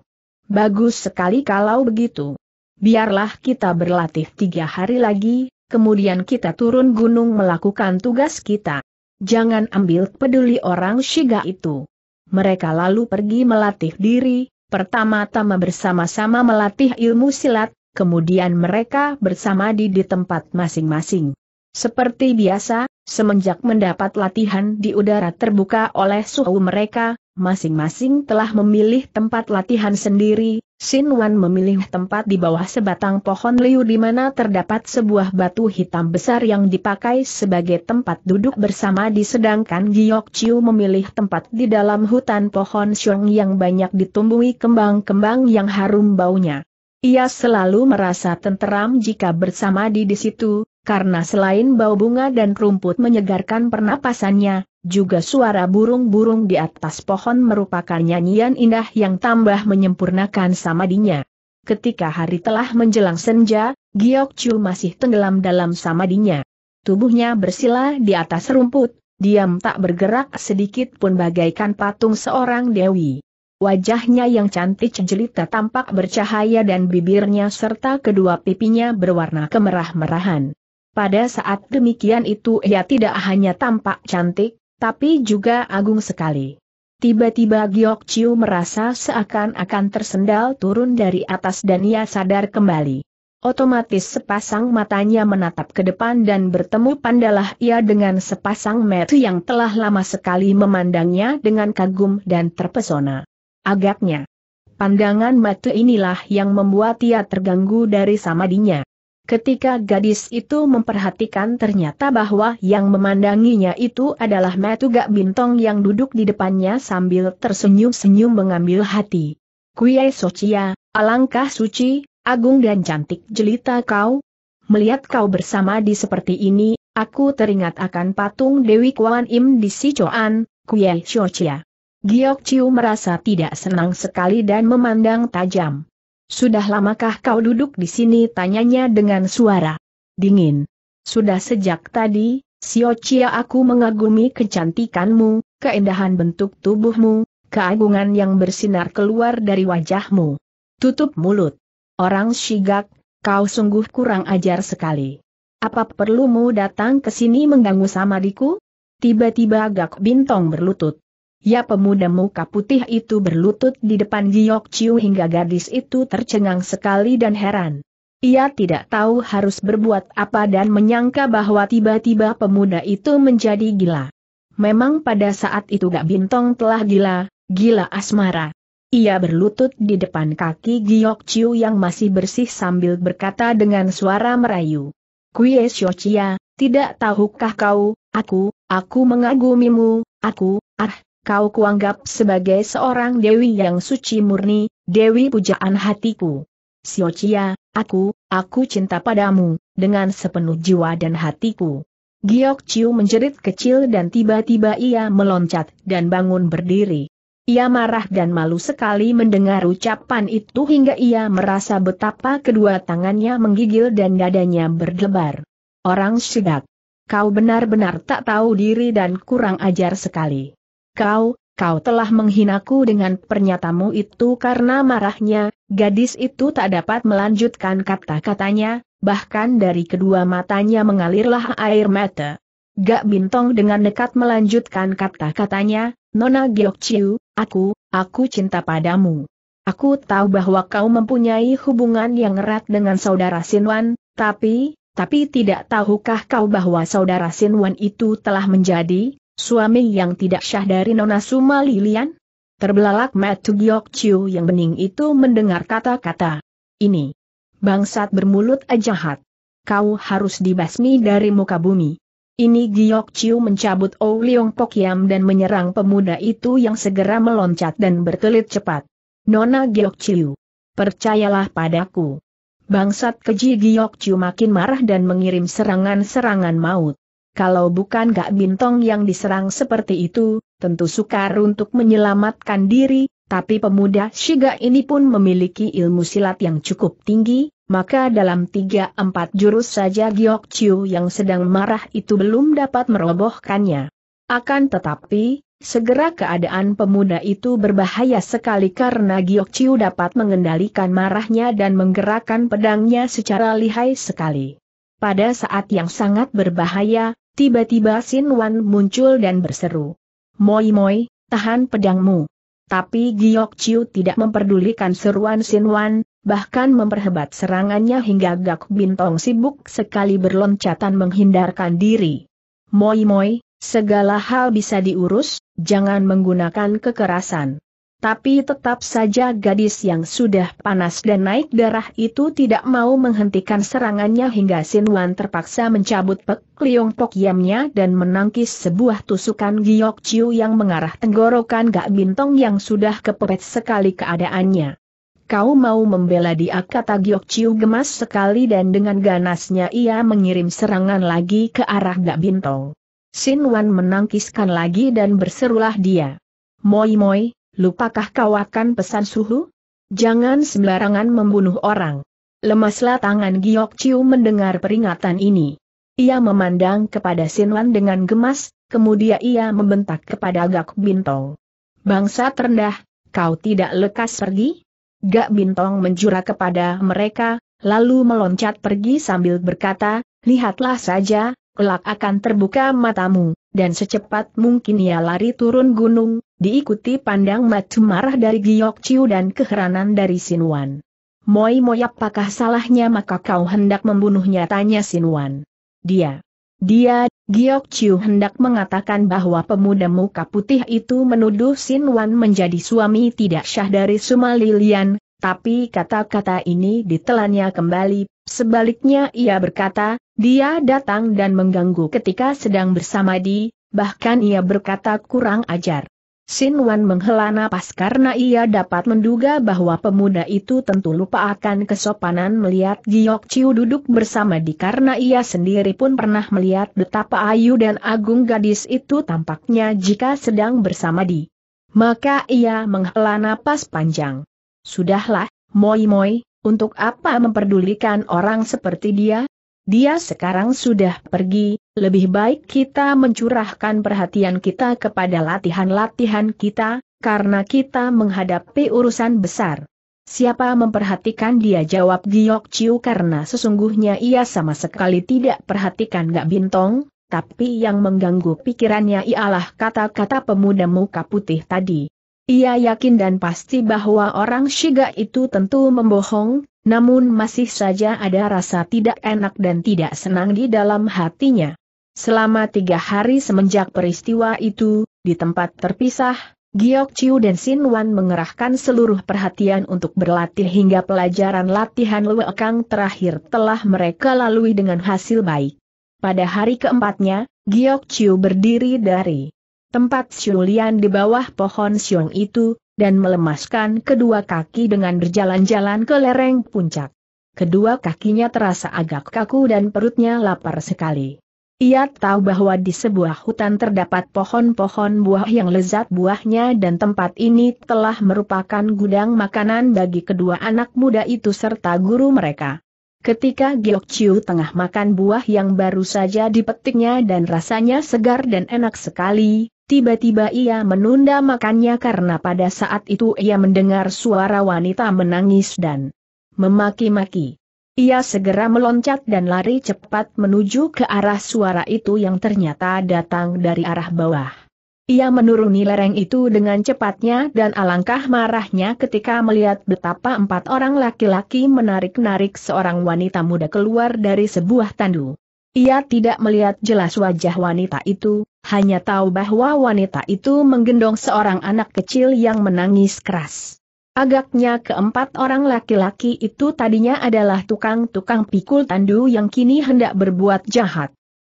Bagus sekali kalau begitu. Biarlah kita berlatih tiga hari lagi, kemudian kita turun gunung melakukan tugas kita. Jangan ambil peduli orang Shiga itu. Mereka lalu pergi melatih diri, pertama-tama bersama-sama melatih ilmu silat, kemudian mereka bersama di di tempat masing-masing. Seperti biasa, semenjak mendapat latihan di udara terbuka oleh suhu mereka, masing-masing telah memilih tempat latihan sendiri, Sin Wan memilih tempat di bawah sebatang pohon liu di mana terdapat sebuah batu hitam besar yang dipakai sebagai tempat duduk bersama di sedangkan Giok Chiu memilih tempat di dalam hutan pohon syong yang banyak ditumbuhi kembang-kembang yang harum baunya. Ia selalu merasa tenteram jika bersama di di situ, karena selain bau bunga dan rumput menyegarkan pernapasannya, juga suara burung-burung di atas pohon merupakan nyanyian indah yang tambah menyempurnakan samadinya. Ketika hari telah menjelang senja, Giok Chu masih tenggelam dalam samadinya. Tubuhnya bersila di atas rumput, diam tak bergerak sedikit pun bagaikan patung seorang dewi. Wajahnya yang cantik jelita tampak bercahaya dan bibirnya serta kedua pipinya berwarna kemerah-merahan. Pada saat demikian itu ia tidak hanya tampak cantik, tapi juga agung sekali. Tiba-tiba Giok Chiu merasa seakan-akan tersendal turun dari atas dan ia sadar kembali. Otomatis sepasang matanya menatap ke depan dan bertemu pandalah ia dengan sepasang mata yang telah lama sekali memandangnya dengan kagum dan terpesona agaknya. Pandangan mata inilah yang membuat ia terganggu dari samadinya. Ketika gadis itu memperhatikan ternyata bahwa yang memandanginya itu adalah Metu Gak Bintong yang duduk di depannya sambil tersenyum-senyum mengambil hati. Kuyai Socia, alangkah suci, agung dan cantik jelita kau. Melihat kau bersama di seperti ini, aku teringat akan patung Dewi Kuan Im di Sichuan, Kuyai Socia. Giok Chiu merasa tidak senang sekali dan memandang tajam. Sudah lamakah kau duduk di sini? Tanyanya dengan suara dingin. Sudah sejak tadi, Sio Chia aku mengagumi kecantikanmu, keindahan bentuk tubuhmu, keagungan yang bersinar keluar dari wajahmu. Tutup mulut. Orang Shigak, kau sungguh kurang ajar sekali. Apa perlumu datang ke sini mengganggu samadiku? Tiba-tiba Gak Bintong berlutut. Ya pemuda muka putih itu berlutut di depan Giok Chiu hingga gadis itu tercengang sekali dan heran. Ia tidak tahu harus berbuat apa dan menyangka bahwa tiba-tiba pemuda itu menjadi gila. Memang pada saat itu Gak Bintong telah gila, gila asmara. Ia berlutut di depan kaki Giok Chiu yang masih bersih sambil berkata dengan suara merayu. Kuye Xiochia, tidak tahukah kau, aku, aku mengagumimu, aku, ah, kau kuanggap sebagai seorang dewi yang suci murni, dewi pujaan hatiku. Siocia, aku, aku cinta padamu, dengan sepenuh jiwa dan hatiku. Giok Chiu menjerit kecil dan tiba-tiba ia meloncat dan bangun berdiri. Ia marah dan malu sekali mendengar ucapan itu hingga ia merasa betapa kedua tangannya menggigil dan dadanya berdebar. Orang sedak. Kau benar-benar tak tahu diri dan kurang ajar sekali. Kau, kau telah menghinaku dengan pernyatamu itu karena marahnya, gadis itu tak dapat melanjutkan kata-katanya, bahkan dari kedua matanya mengalirlah air mata. Gak Bintong dengan nekat melanjutkan kata-katanya, Nona Giok Chiu, aku, aku cinta padamu. Aku tahu bahwa kau mempunyai hubungan yang erat dengan saudara Sinwan, tapi, tapi tidak tahukah kau bahwa saudara Sinwan itu telah menjadi, Suami yang tidak syah dari Nona Suma Lilian? Terbelalak Matu Giok Chiu yang bening itu mendengar kata-kata ini. Bangsat bermulut ajahat. Kau harus dibasmi dari muka bumi. Ini Giok Chiu mencabut Ou Leong Pok Yam dan menyerang pemuda itu yang segera meloncat dan berkelit cepat. Nona Giok Chiu. Percayalah padaku. Bangsat keji Giok Chiu makin marah dan mengirim serangan-serangan maut kalau bukan Gak Bintong yang diserang seperti itu, tentu sukar untuk menyelamatkan diri, tapi pemuda Shiga ini pun memiliki ilmu silat yang cukup tinggi, maka dalam tiga empat jurus saja Giok Chiu yang sedang marah itu belum dapat merobohkannya. Akan tetapi, segera keadaan pemuda itu berbahaya sekali karena Giok Chiu dapat mengendalikan marahnya dan menggerakkan pedangnya secara lihai sekali. Pada saat yang sangat berbahaya, Tiba-tiba Sin Wan muncul dan berseru. Moi Moi, tahan pedangmu. Tapi Giok Chiu tidak memperdulikan seruan Sin Wan, bahkan memperhebat serangannya hingga Gak Bintong sibuk sekali berloncatan menghindarkan diri. Moi Moi, segala hal bisa diurus, jangan menggunakan kekerasan. Tapi tetap saja gadis yang sudah panas dan naik darah itu tidak mau menghentikan serangannya hingga Sin Wan terpaksa mencabut pek liong pok yamnya dan menangkis sebuah tusukan giok ciu yang mengarah tenggorokan gak bintong yang sudah kepepet sekali keadaannya. Kau mau membela dia kata giok ciu gemas sekali dan dengan ganasnya ia mengirim serangan lagi ke arah gak bintong. Sin Wan menangkiskan lagi dan berserulah dia. Moi moi, lupakah kau akan pesan suhu? Jangan sembarangan membunuh orang. Lemaslah tangan Giok Chiu mendengar peringatan ini. Ia memandang kepada Sinwan dengan gemas, kemudian ia membentak kepada Gak Bintong. Bangsa terendah, kau tidak lekas pergi? Gak Bintong menjura kepada mereka, lalu meloncat pergi sambil berkata, lihatlah saja, kelak akan terbuka matamu, dan secepat mungkin ia lari turun gunung, diikuti pandang mata marah dari Giok Chiu dan keheranan dari Sinuan. Moi Moi apakah salahnya maka kau hendak membunuhnya tanya Sinuan. Dia. Dia, Giok Chiu hendak mengatakan bahwa pemuda muka putih itu menuduh Sinuan menjadi suami tidak syah dari Suma Lilian, tapi kata-kata ini ditelannya kembali Sebaliknya ia berkata, dia datang dan mengganggu ketika sedang bersama bersamadi, bahkan ia berkata kurang ajar. Sin Wan menghela napas karena ia dapat menduga bahwa pemuda itu tentu lupa akan kesopanan melihat Giok Chiu duduk bersama di karena ia sendiri pun pernah melihat betapa ayu dan agung gadis itu tampaknya jika sedang bersama di. Maka ia menghela napas panjang. Sudahlah, moi-moi, untuk apa memperdulikan orang seperti dia? Dia sekarang sudah pergi, lebih baik kita mencurahkan perhatian kita kepada latihan-latihan kita, karena kita menghadapi urusan besar. Siapa memperhatikan dia jawab Giok Chiu karena sesungguhnya ia sama sekali tidak perhatikan Gak Bintong, tapi yang mengganggu pikirannya ialah kata-kata pemuda muka putih tadi. Ia yakin dan pasti bahwa orang Shiga itu tentu membohong, namun masih saja ada rasa tidak enak dan tidak senang di dalam hatinya. Selama tiga hari semenjak peristiwa itu, di tempat terpisah, Giok Chiu dan Sin Wan mengerahkan seluruh perhatian untuk berlatih hingga pelajaran latihan Kang terakhir telah mereka lalui dengan hasil baik. Pada hari keempatnya, Giok Chiu berdiri dari tempat Siulian di bawah pohon siung itu, dan melemaskan kedua kaki dengan berjalan-jalan ke lereng puncak. Kedua kakinya terasa agak kaku dan perutnya lapar sekali. Ia tahu bahwa di sebuah hutan terdapat pohon-pohon buah yang lezat buahnya dan tempat ini telah merupakan gudang makanan bagi kedua anak muda itu serta guru mereka. Ketika Giok Chiu tengah makan buah yang baru saja dipetiknya dan rasanya segar dan enak sekali, tiba-tiba ia menunda makannya karena pada saat itu ia mendengar suara wanita menangis dan memaki-maki. Ia segera meloncat dan lari cepat menuju ke arah suara itu yang ternyata datang dari arah bawah. Ia menuruni lereng itu dengan cepatnya dan alangkah marahnya ketika melihat betapa empat orang laki-laki menarik-narik seorang wanita muda keluar dari sebuah tandu. Ia tidak melihat jelas wajah wanita itu, hanya tahu bahwa wanita itu menggendong seorang anak kecil yang menangis keras. Agaknya keempat orang laki-laki itu tadinya adalah tukang-tukang pikul tandu yang kini hendak berbuat jahat.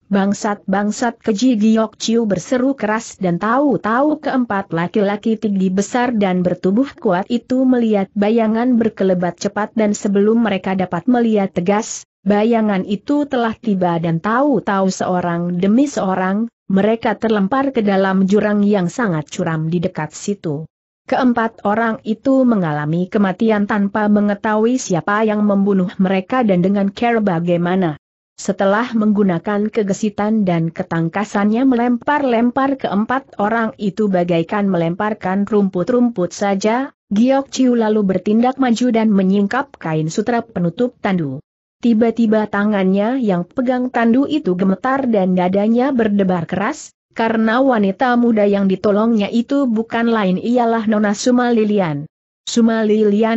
Bangsat-bangsat keji Giok Chiu berseru keras dan tahu-tahu keempat laki-laki tinggi besar dan bertubuh kuat itu melihat bayangan berkelebat cepat dan sebelum mereka dapat melihat tegas, bayangan itu telah tiba dan tahu-tahu seorang demi seorang, mereka terlempar ke dalam jurang yang sangat curam di dekat situ. Keempat orang itu mengalami kematian tanpa mengetahui siapa yang membunuh mereka dan dengan care bagaimana. Setelah menggunakan kegesitan dan ketangkasannya melempar-lempar keempat orang itu bagaikan melemparkan rumput-rumput saja, Giok Chiu lalu bertindak maju dan menyingkap kain sutra penutup tandu. Tiba-tiba tangannya yang pegang tandu itu gemetar dan dadanya berdebar keras, karena wanita muda yang ditolongnya itu bukan lain ialah Nona Sumalilian. Suma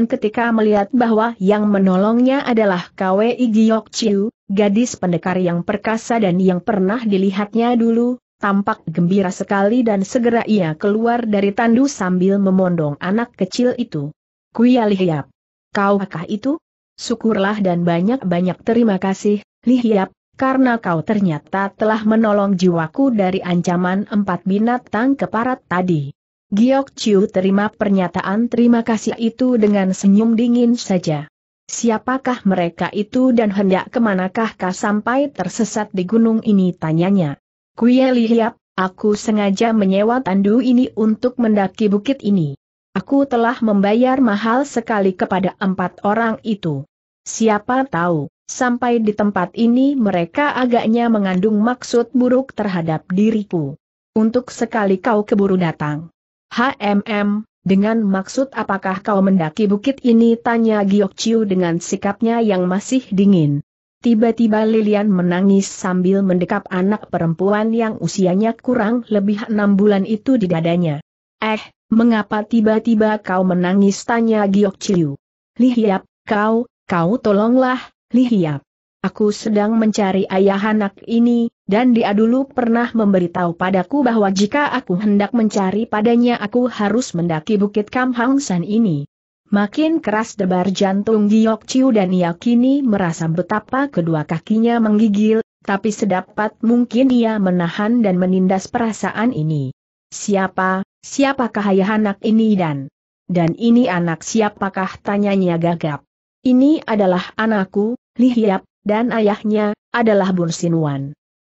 ketika melihat bahwa yang menolongnya adalah Kwei Giok Chiu, gadis pendekar yang perkasa dan yang pernah dilihatnya dulu, tampak gembira sekali dan segera ia keluar dari tandu sambil memondong anak kecil itu. Kuya Lihiap. Kau akah itu? Syukurlah dan banyak-banyak terima kasih, Lihiap, karena kau ternyata telah menolong jiwaku dari ancaman empat binatang keparat tadi. Giok Chiu terima pernyataan terima kasih itu dengan senyum dingin saja. Siapakah mereka itu dan hendak kemanakah kah sampai tersesat di gunung ini tanyanya. Kuya lihat, aku sengaja menyewa tandu ini untuk mendaki bukit ini. Aku telah membayar mahal sekali kepada empat orang itu. Siapa tahu, sampai di tempat ini mereka agaknya mengandung maksud buruk terhadap diriku. Untuk sekali kau keburu datang. HMM, dengan maksud apakah kau mendaki bukit ini? Tanya Giok Chiu dengan sikapnya yang masih dingin. Tiba-tiba Lilian menangis sambil mendekap anak perempuan yang usianya kurang lebih enam bulan itu di dadanya. Eh, mengapa tiba-tiba kau menangis? Tanya Giok Chiu. Lihiap, kau, kau tolonglah, Lihiap. Aku sedang mencari ayah anak ini, dan dia dulu pernah memberitahu padaku bahwa jika aku hendak mencari padanya aku harus mendaki bukit Kamhang San ini. Makin keras debar jantung Giok Chiu dan ia kini merasa betapa kedua kakinya menggigil, tapi sedapat mungkin ia menahan dan menindas perasaan ini. Siapa, siapakah ayah anak ini dan... Dan ini anak siapakah tanyanya gagap. Ini adalah anakku, Lihiap, dan ayahnya, adalah Bun Wan.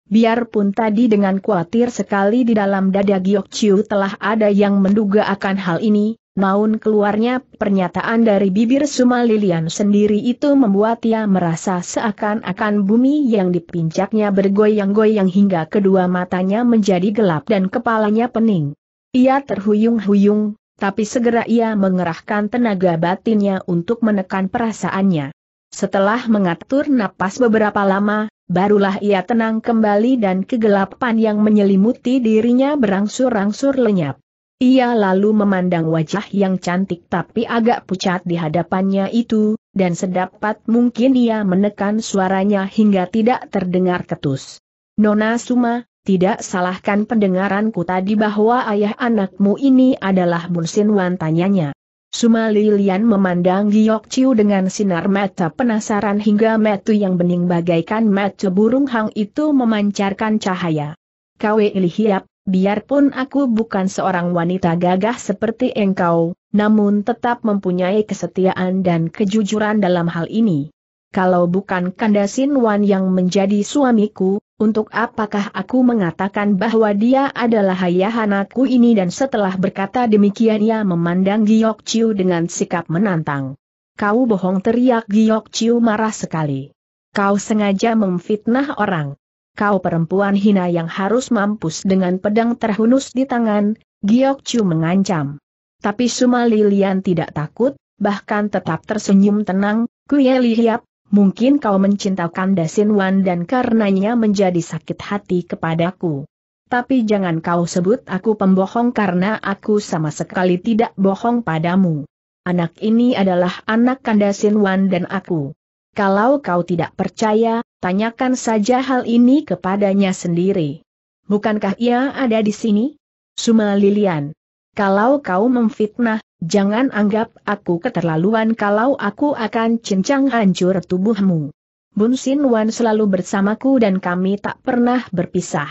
Biarpun tadi dengan khawatir sekali di dalam dada Giok Chiu telah ada yang menduga akan hal ini, namun keluarnya pernyataan dari bibir Suma Lilian sendiri itu membuat ia merasa seakan-akan bumi yang dipinjaknya bergoyang-goyang hingga kedua matanya menjadi gelap dan kepalanya pening. Ia terhuyung-huyung, tapi segera ia mengerahkan tenaga batinnya untuk menekan perasaannya. Setelah mengatur napas beberapa lama, barulah ia tenang kembali dan kegelapan yang menyelimuti dirinya berangsur-angsur lenyap. Ia lalu memandang wajah yang cantik tapi agak pucat di hadapannya itu, dan sedapat mungkin ia menekan suaranya hingga tidak terdengar ketus. Nona Suma, tidak salahkan pendengaranku tadi bahwa ayah anakmu ini adalah Wan tanyanya. Suma Lilian memandang Giok Chiu dengan sinar mata penasaran hingga metu yang bening bagaikan mata burung hang itu memancarkan cahaya. Kwe Ilihiap, biarpun aku bukan seorang wanita gagah seperti engkau, namun tetap mempunyai kesetiaan dan kejujuran dalam hal ini. Kalau bukan Kandasin Wan yang menjadi suamiku, untuk apakah aku mengatakan bahwa dia adalah ayah anakku ini dan setelah berkata demikian ia memandang Giok Chiu dengan sikap menantang. Kau bohong teriak Giok Chiu marah sekali. Kau sengaja memfitnah orang. Kau perempuan hina yang harus mampus dengan pedang terhunus di tangan, Giok Chiu mengancam. Tapi Suma Lilian tidak takut, bahkan tetap tersenyum tenang, Kuye Lihiap, mungkin kau mencintakan Dasin Wan dan karenanya menjadi sakit hati kepadaku. Tapi jangan kau sebut aku pembohong karena aku sama sekali tidak bohong padamu. Anak ini adalah anak Kandasin Wan dan aku. Kalau kau tidak percaya, tanyakan saja hal ini kepadanya sendiri. Bukankah ia ada di sini? Suma Lilian kalau kau memfitnah, jangan anggap aku keterlaluan kalau aku akan cincang hancur tubuhmu. Bun Sin Wan selalu bersamaku dan kami tak pernah berpisah.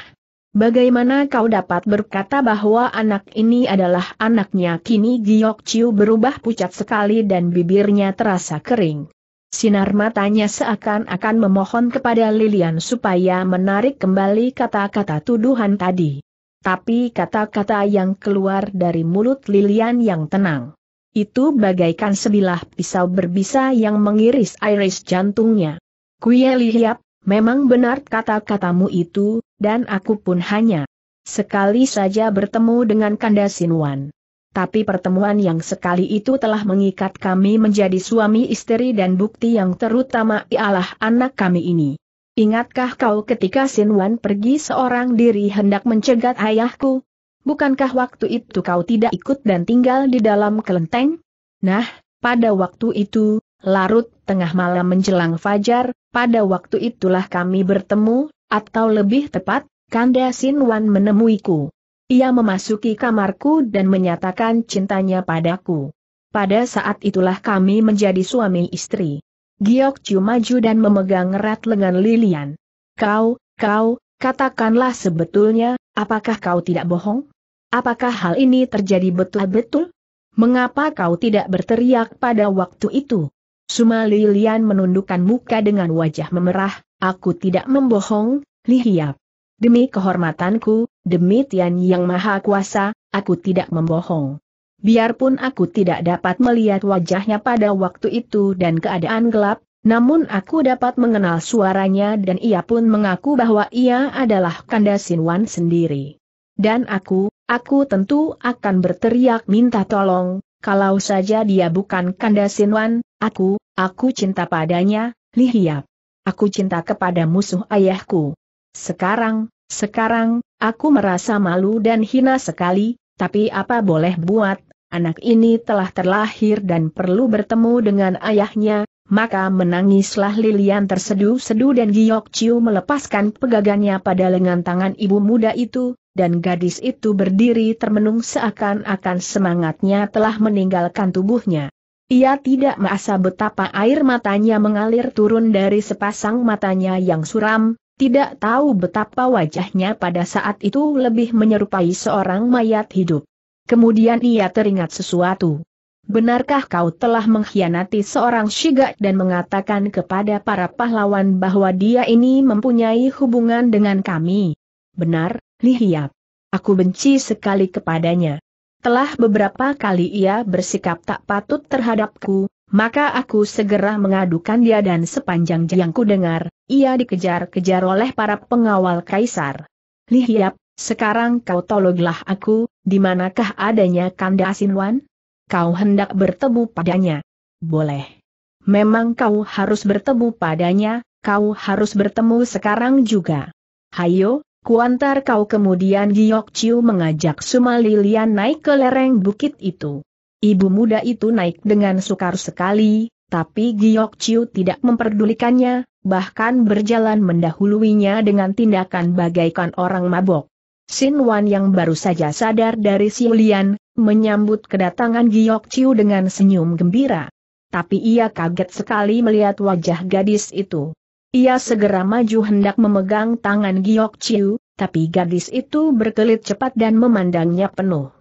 Bagaimana kau dapat berkata bahwa anak ini adalah anaknya kini Giok Chiu berubah pucat sekali dan bibirnya terasa kering. Sinar matanya seakan-akan memohon kepada Lilian supaya menarik kembali kata-kata tuduhan tadi tapi kata-kata yang keluar dari mulut Lilian yang tenang. Itu bagaikan sebilah pisau berbisa yang mengiris iris jantungnya. Kuye lihat, memang benar kata-katamu itu, dan aku pun hanya sekali saja bertemu dengan Kanda Sinwan. Tapi pertemuan yang sekali itu telah mengikat kami menjadi suami istri dan bukti yang terutama ialah anak kami ini. Ingatkah kau ketika Sin Wan pergi seorang diri hendak mencegat ayahku? Bukankah waktu itu kau tidak ikut dan tinggal di dalam kelenteng? Nah, pada waktu itu, larut tengah malam menjelang fajar, pada waktu itulah kami bertemu, atau lebih tepat, Kanda Sin Wan menemuiku. Ia memasuki kamarku dan menyatakan cintanya padaku. Pada saat itulah kami menjadi suami istri. Giok Chu maju dan memegang erat lengan Lilian. Kau, kau, katakanlah sebetulnya, apakah kau tidak bohong? Apakah hal ini terjadi betul-betul? Mengapa kau tidak berteriak pada waktu itu? Suma Lilian menundukkan muka dengan wajah memerah, aku tidak membohong, Lihiap. Demi kehormatanku, demi Tian Yang Maha Kuasa, aku tidak membohong. Biarpun aku tidak dapat melihat wajahnya pada waktu itu dan keadaan gelap, namun aku dapat mengenal suaranya dan ia pun mengaku bahwa ia adalah Kanda Kandasinwan sendiri. Dan aku, aku tentu akan berteriak minta tolong, kalau saja dia bukan Kanda Kandasinwan, aku, aku cinta padanya, lihiap. Aku cinta kepada musuh ayahku. Sekarang, sekarang, aku merasa malu dan hina sekali, tapi apa boleh buat, anak ini telah terlahir dan perlu bertemu dengan ayahnya, maka menangislah Lilian tersedu-sedu dan Giok Chiu melepaskan pegagannya pada lengan tangan ibu muda itu, dan gadis itu berdiri termenung seakan-akan semangatnya telah meninggalkan tubuhnya. Ia tidak merasa betapa air matanya mengalir turun dari sepasang matanya yang suram, tidak tahu betapa wajahnya pada saat itu lebih menyerupai seorang mayat hidup. Kemudian ia teringat sesuatu. Benarkah kau telah mengkhianati seorang Shiga dan mengatakan kepada para pahlawan bahwa dia ini mempunyai hubungan dengan kami? Benar, Lihiap. Aku benci sekali kepadanya. Telah beberapa kali ia bersikap tak patut terhadapku, maka aku segera mengadukan dia dan sepanjang yang ku dengar, ia dikejar-kejar oleh para pengawal kaisar. Lihiap, sekarang kau tolonglah aku, di manakah adanya kanda Asinwan? Kau hendak bertemu padanya. Boleh. Memang kau harus bertemu padanya, kau harus bertemu sekarang juga. Hayo, kuantar kau kemudian Giok Chiu mengajak Sumalilian naik ke lereng bukit itu. Ibu muda itu naik dengan sukar sekali, tapi Giok Chiu tidak memperdulikannya, bahkan berjalan mendahuluinya dengan tindakan bagaikan orang mabok. Sin Wan yang baru saja sadar dari Si Siulian, menyambut kedatangan Giok Chiu dengan senyum gembira. Tapi ia kaget sekali melihat wajah gadis itu. Ia segera maju hendak memegang tangan Giok Chiu, tapi gadis itu berkelit cepat dan memandangnya penuh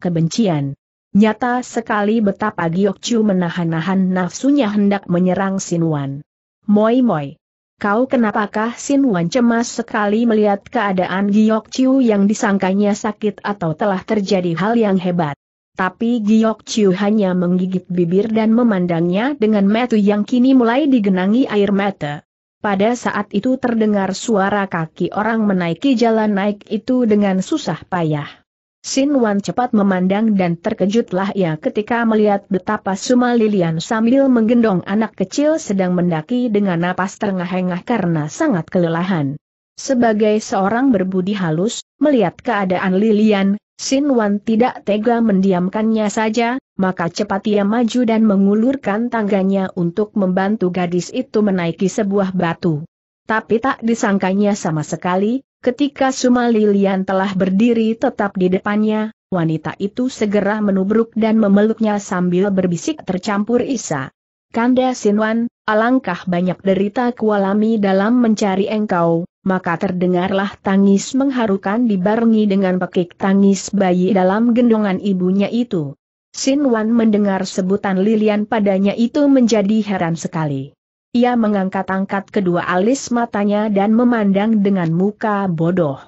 kebencian. Nyata sekali betapa Giok Chiu menahan-nahan nafsunya hendak menyerang Sin Wan. Moi-moi. Kau kenapakah Sin Wan cemas sekali melihat keadaan Giok Chiu yang disangkanya sakit atau telah terjadi hal yang hebat. Tapi Giok Chiu hanya menggigit bibir dan memandangnya dengan metu yang kini mulai digenangi air mata. Pada saat itu terdengar suara kaki orang menaiki jalan naik itu dengan susah payah. Sin Wan cepat memandang dan terkejutlah ia ketika melihat betapa Suma Lilian sambil menggendong anak kecil sedang mendaki dengan napas terengah-engah karena sangat kelelahan. Sebagai seorang berbudi halus, melihat keadaan Lilian, Sin Wan tidak tega mendiamkannya saja, maka cepat ia maju dan mengulurkan tangganya untuk membantu gadis itu menaiki sebuah batu. Tapi tak disangkanya sama sekali, Ketika Suma Lilian telah berdiri tetap di depannya, wanita itu segera menubruk dan memeluknya sambil berbisik tercampur isa. Kanda Sinwan, alangkah banyak derita kualami dalam mencari engkau, maka terdengarlah tangis mengharukan dibarengi dengan pekik tangis bayi dalam gendongan ibunya itu. Sinwan mendengar sebutan Lilian padanya itu menjadi heran sekali. Ia mengangkat-angkat kedua alis matanya dan memandang dengan muka bodoh.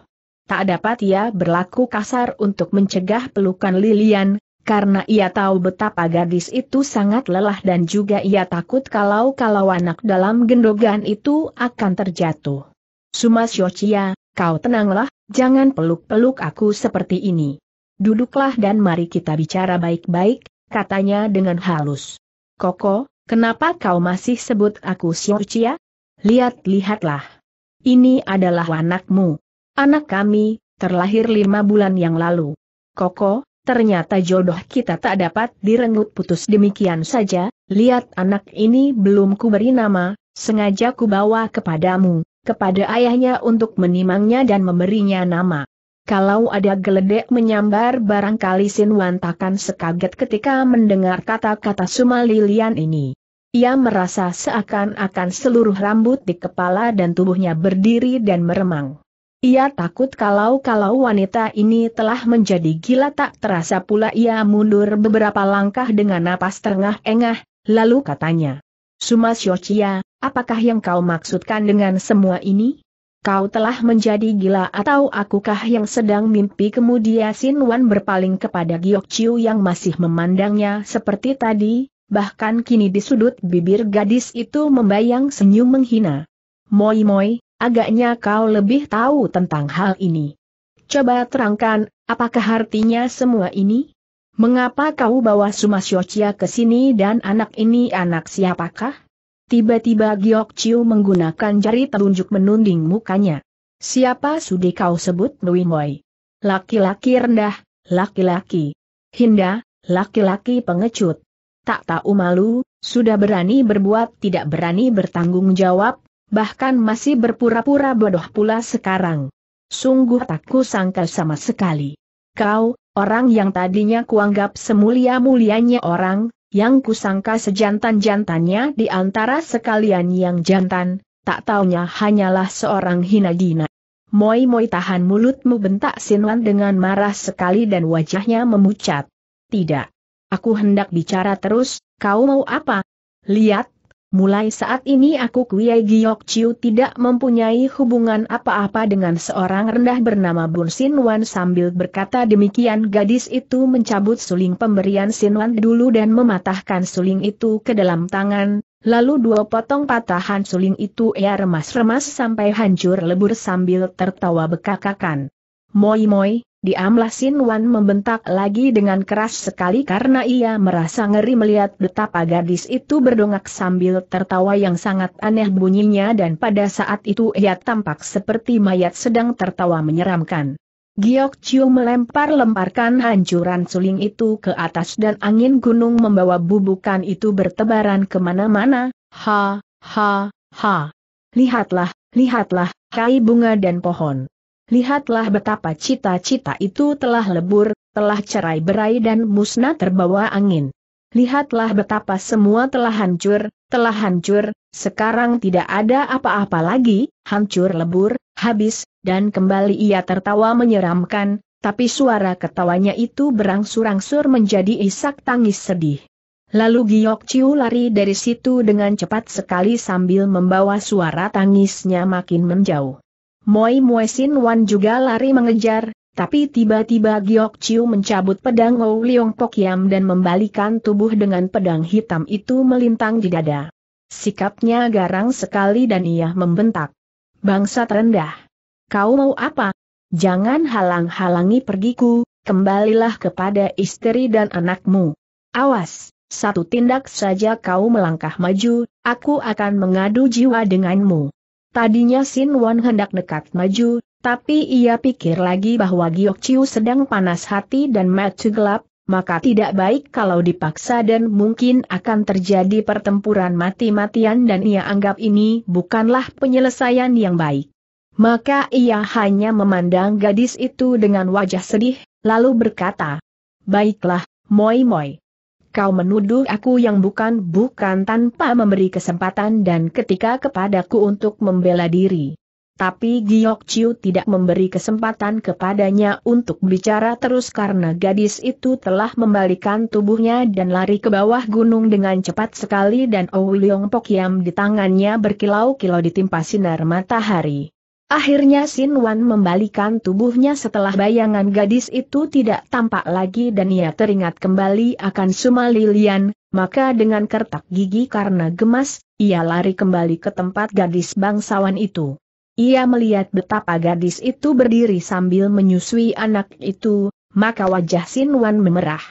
Tak dapat ia berlaku kasar untuk mencegah pelukan Lilian, karena ia tahu betapa gadis itu sangat lelah dan juga ia takut kalau-kalau anak dalam gendogan itu akan terjatuh. Suma Cia, kau tenanglah, jangan peluk-peluk aku seperti ini. Duduklah dan mari kita bicara baik-baik, katanya dengan halus. Koko, Kenapa kau masih sebut aku Xiorcia? Lihat-lihatlah. Ini adalah anakmu. Anak kami, terlahir lima bulan yang lalu. Koko, ternyata jodoh kita tak dapat direnggut putus demikian saja, lihat anak ini belum kuberi nama, sengaja kubawa kepadamu, kepada ayahnya untuk menimangnya dan memberinya nama. Kalau ada geledek menyambar barangkali sin Wan takkan sekaget ketika mendengar kata-kata Suma Lilian ini. Ia merasa seakan-akan seluruh rambut di kepala dan tubuhnya berdiri dan meremang. Ia takut kalau-kalau wanita ini telah menjadi gila tak terasa pula ia mundur beberapa langkah dengan napas terengah-engah, lalu katanya. Suma Yochia, apakah yang kau maksudkan dengan semua ini? Kau telah menjadi gila atau akukah yang sedang mimpi kemudian Sin Wan berpaling kepada Giok Chiu yang masih memandangnya seperti tadi, bahkan kini di sudut bibir gadis itu membayang senyum menghina. Moi moi, agaknya kau lebih tahu tentang hal ini. Coba terangkan, apakah artinya semua ini? Mengapa kau bawa Sumasyochia ke sini dan anak ini anak siapakah? Tiba-tiba Giok Chiu menggunakan jari telunjuk menunding mukanya. Siapa sudi kau sebut Nui Moi? Laki-laki rendah, laki-laki. Hinda, laki-laki pengecut. Tak tahu malu, sudah berani berbuat tidak berani bertanggung jawab, bahkan masih berpura-pura bodoh pula sekarang. Sungguh tak sangka sama sekali. Kau, orang yang tadinya kuanggap semulia-mulianya orang, yang kusangka sejantan-jantannya di antara sekalian yang jantan, tak taunya hanyalah seorang hina dina. Moi moi tahan mulutmu bentak Sinwan dengan marah sekali dan wajahnya memucat. Tidak. Aku hendak bicara terus, kau mau apa? Lihat, Mulai saat ini aku Kuei Giok Chiu tidak mempunyai hubungan apa-apa dengan seorang rendah bernama Bun Wan sambil berkata demikian gadis itu mencabut suling pemberian Wan dulu dan mematahkan suling itu ke dalam tangan, Lalu dua potong patahan suling itu ia remas-remas sampai hancur lebur sambil tertawa bekakakan. Moi-moi, Diamlah Sin Wan membentak lagi dengan keras sekali karena ia merasa ngeri melihat betapa gadis itu berdongak sambil tertawa yang sangat aneh bunyinya dan pada saat itu ia tampak seperti mayat sedang tertawa menyeramkan. Giok Chiu melempar-lemparkan hancuran suling itu ke atas dan angin gunung membawa bubukan itu bertebaran kemana-mana, ha, ha, ha. Lihatlah, lihatlah, kai bunga dan pohon. Lihatlah betapa cita-cita itu telah lebur, telah cerai berai dan musnah terbawa angin. Lihatlah betapa semua telah hancur, telah hancur, sekarang tidak ada apa-apa lagi, hancur lebur, habis, dan kembali ia tertawa menyeramkan, tapi suara ketawanya itu berangsur-angsur menjadi isak tangis sedih. Lalu Giok Chiu lari dari situ dengan cepat sekali sambil membawa suara tangisnya makin menjauh. Moi Muesin Wan juga lari mengejar, tapi tiba-tiba Giok Chiu mencabut pedang Ou Leong Yam dan membalikan tubuh dengan pedang hitam itu melintang di dada. Sikapnya garang sekali dan ia membentak. Bangsa terendah. Kau mau apa? Jangan halang-halangi pergiku, kembalilah kepada istri dan anakmu. Awas, satu tindak saja kau melangkah maju, aku akan mengadu jiwa denganmu. Tadinya Sin Wan hendak nekat maju, tapi ia pikir lagi bahwa Giok Chiu sedang panas hati dan mata gelap, maka tidak baik kalau dipaksa dan mungkin akan terjadi pertempuran mati-matian dan ia anggap ini bukanlah penyelesaian yang baik. Maka ia hanya memandang gadis itu dengan wajah sedih, lalu berkata, Baiklah, Moi Moi kau menuduh aku yang bukan-bukan tanpa memberi kesempatan dan ketika kepadaku untuk membela diri. Tapi Giok Chiu tidak memberi kesempatan kepadanya untuk bicara terus karena gadis itu telah membalikan tubuhnya dan lari ke bawah gunung dengan cepat sekali dan Ouliong Pokiam di tangannya berkilau-kilau ditimpa sinar matahari. Akhirnya Sin Wan membalikan tubuhnya setelah bayangan gadis itu tidak tampak lagi dan ia teringat kembali akan Suma Lilian, maka dengan kertak gigi karena gemas, ia lari kembali ke tempat gadis bangsawan itu. Ia melihat betapa gadis itu berdiri sambil menyusui anak itu, maka wajah Sin Wan memerah.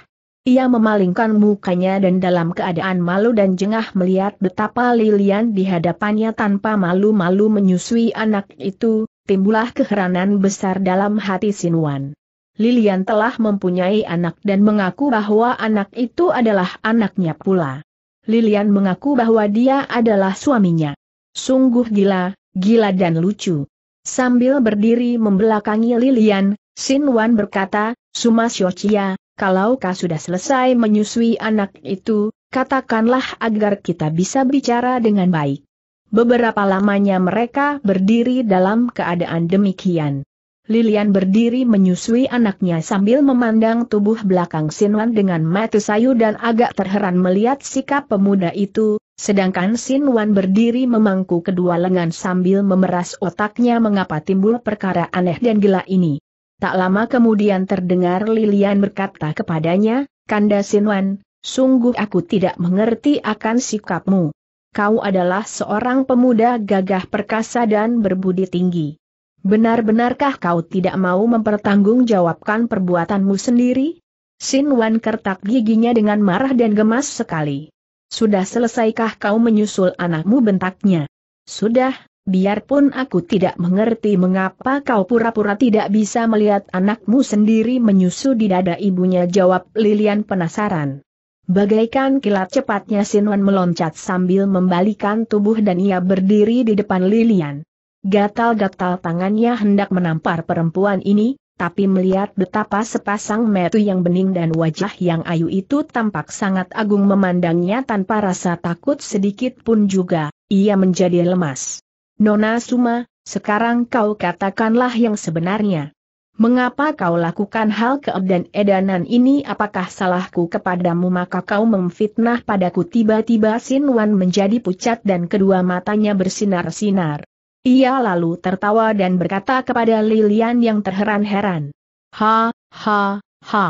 Ia memalingkan mukanya dan dalam keadaan malu dan jengah melihat betapa Lilian di hadapannya tanpa malu-malu menyusui anak itu, timbullah keheranan besar dalam hati Sinuan. Lilian telah mempunyai anak dan mengaku bahwa anak itu adalah anaknya pula. Lilian mengaku bahwa dia adalah suaminya. Sungguh gila, gila dan lucu. Sambil berdiri membelakangi Lilian, Sinwan berkata, Suma Xiochia, kalau kau sudah selesai menyusui anak itu, katakanlah agar kita bisa bicara dengan baik. Beberapa lamanya mereka berdiri dalam keadaan demikian. Lilian berdiri menyusui anaknya sambil memandang tubuh belakang Sinwan dengan mata sayu dan agak terheran melihat sikap pemuda itu, sedangkan Sinwan berdiri memangku kedua lengan sambil memeras otaknya mengapa timbul perkara aneh dan gila ini. Tak lama kemudian terdengar Lilian berkata kepadanya, Kanda Sinwan, sungguh aku tidak mengerti akan sikapmu. Kau adalah seorang pemuda gagah perkasa dan berbudi tinggi. Benar-benarkah kau tidak mau mempertanggungjawabkan perbuatanmu sendiri? Sinwan kertak giginya dengan marah dan gemas sekali. Sudah selesaikah kau menyusul anakmu bentaknya? Sudah, Biarpun aku tidak mengerti mengapa kau pura-pura tidak bisa melihat anakmu sendiri menyusu di dada ibunya jawab Lilian penasaran. Bagaikan kilat cepatnya Sinwan meloncat sambil membalikan tubuh dan ia berdiri di depan Lilian. Gatal-gatal tangannya hendak menampar perempuan ini, tapi melihat betapa sepasang metu yang bening dan wajah yang ayu itu tampak sangat agung memandangnya tanpa rasa takut sedikit pun juga, ia menjadi lemas. Nona Suma, sekarang kau katakanlah yang sebenarnya. Mengapa kau lakukan hal keedan edanan ini apakah salahku kepadamu maka kau memfitnah padaku tiba-tiba Sinwan menjadi pucat dan kedua matanya bersinar-sinar. Ia lalu tertawa dan berkata kepada Lilian yang terheran-heran. Ha, ha, ha.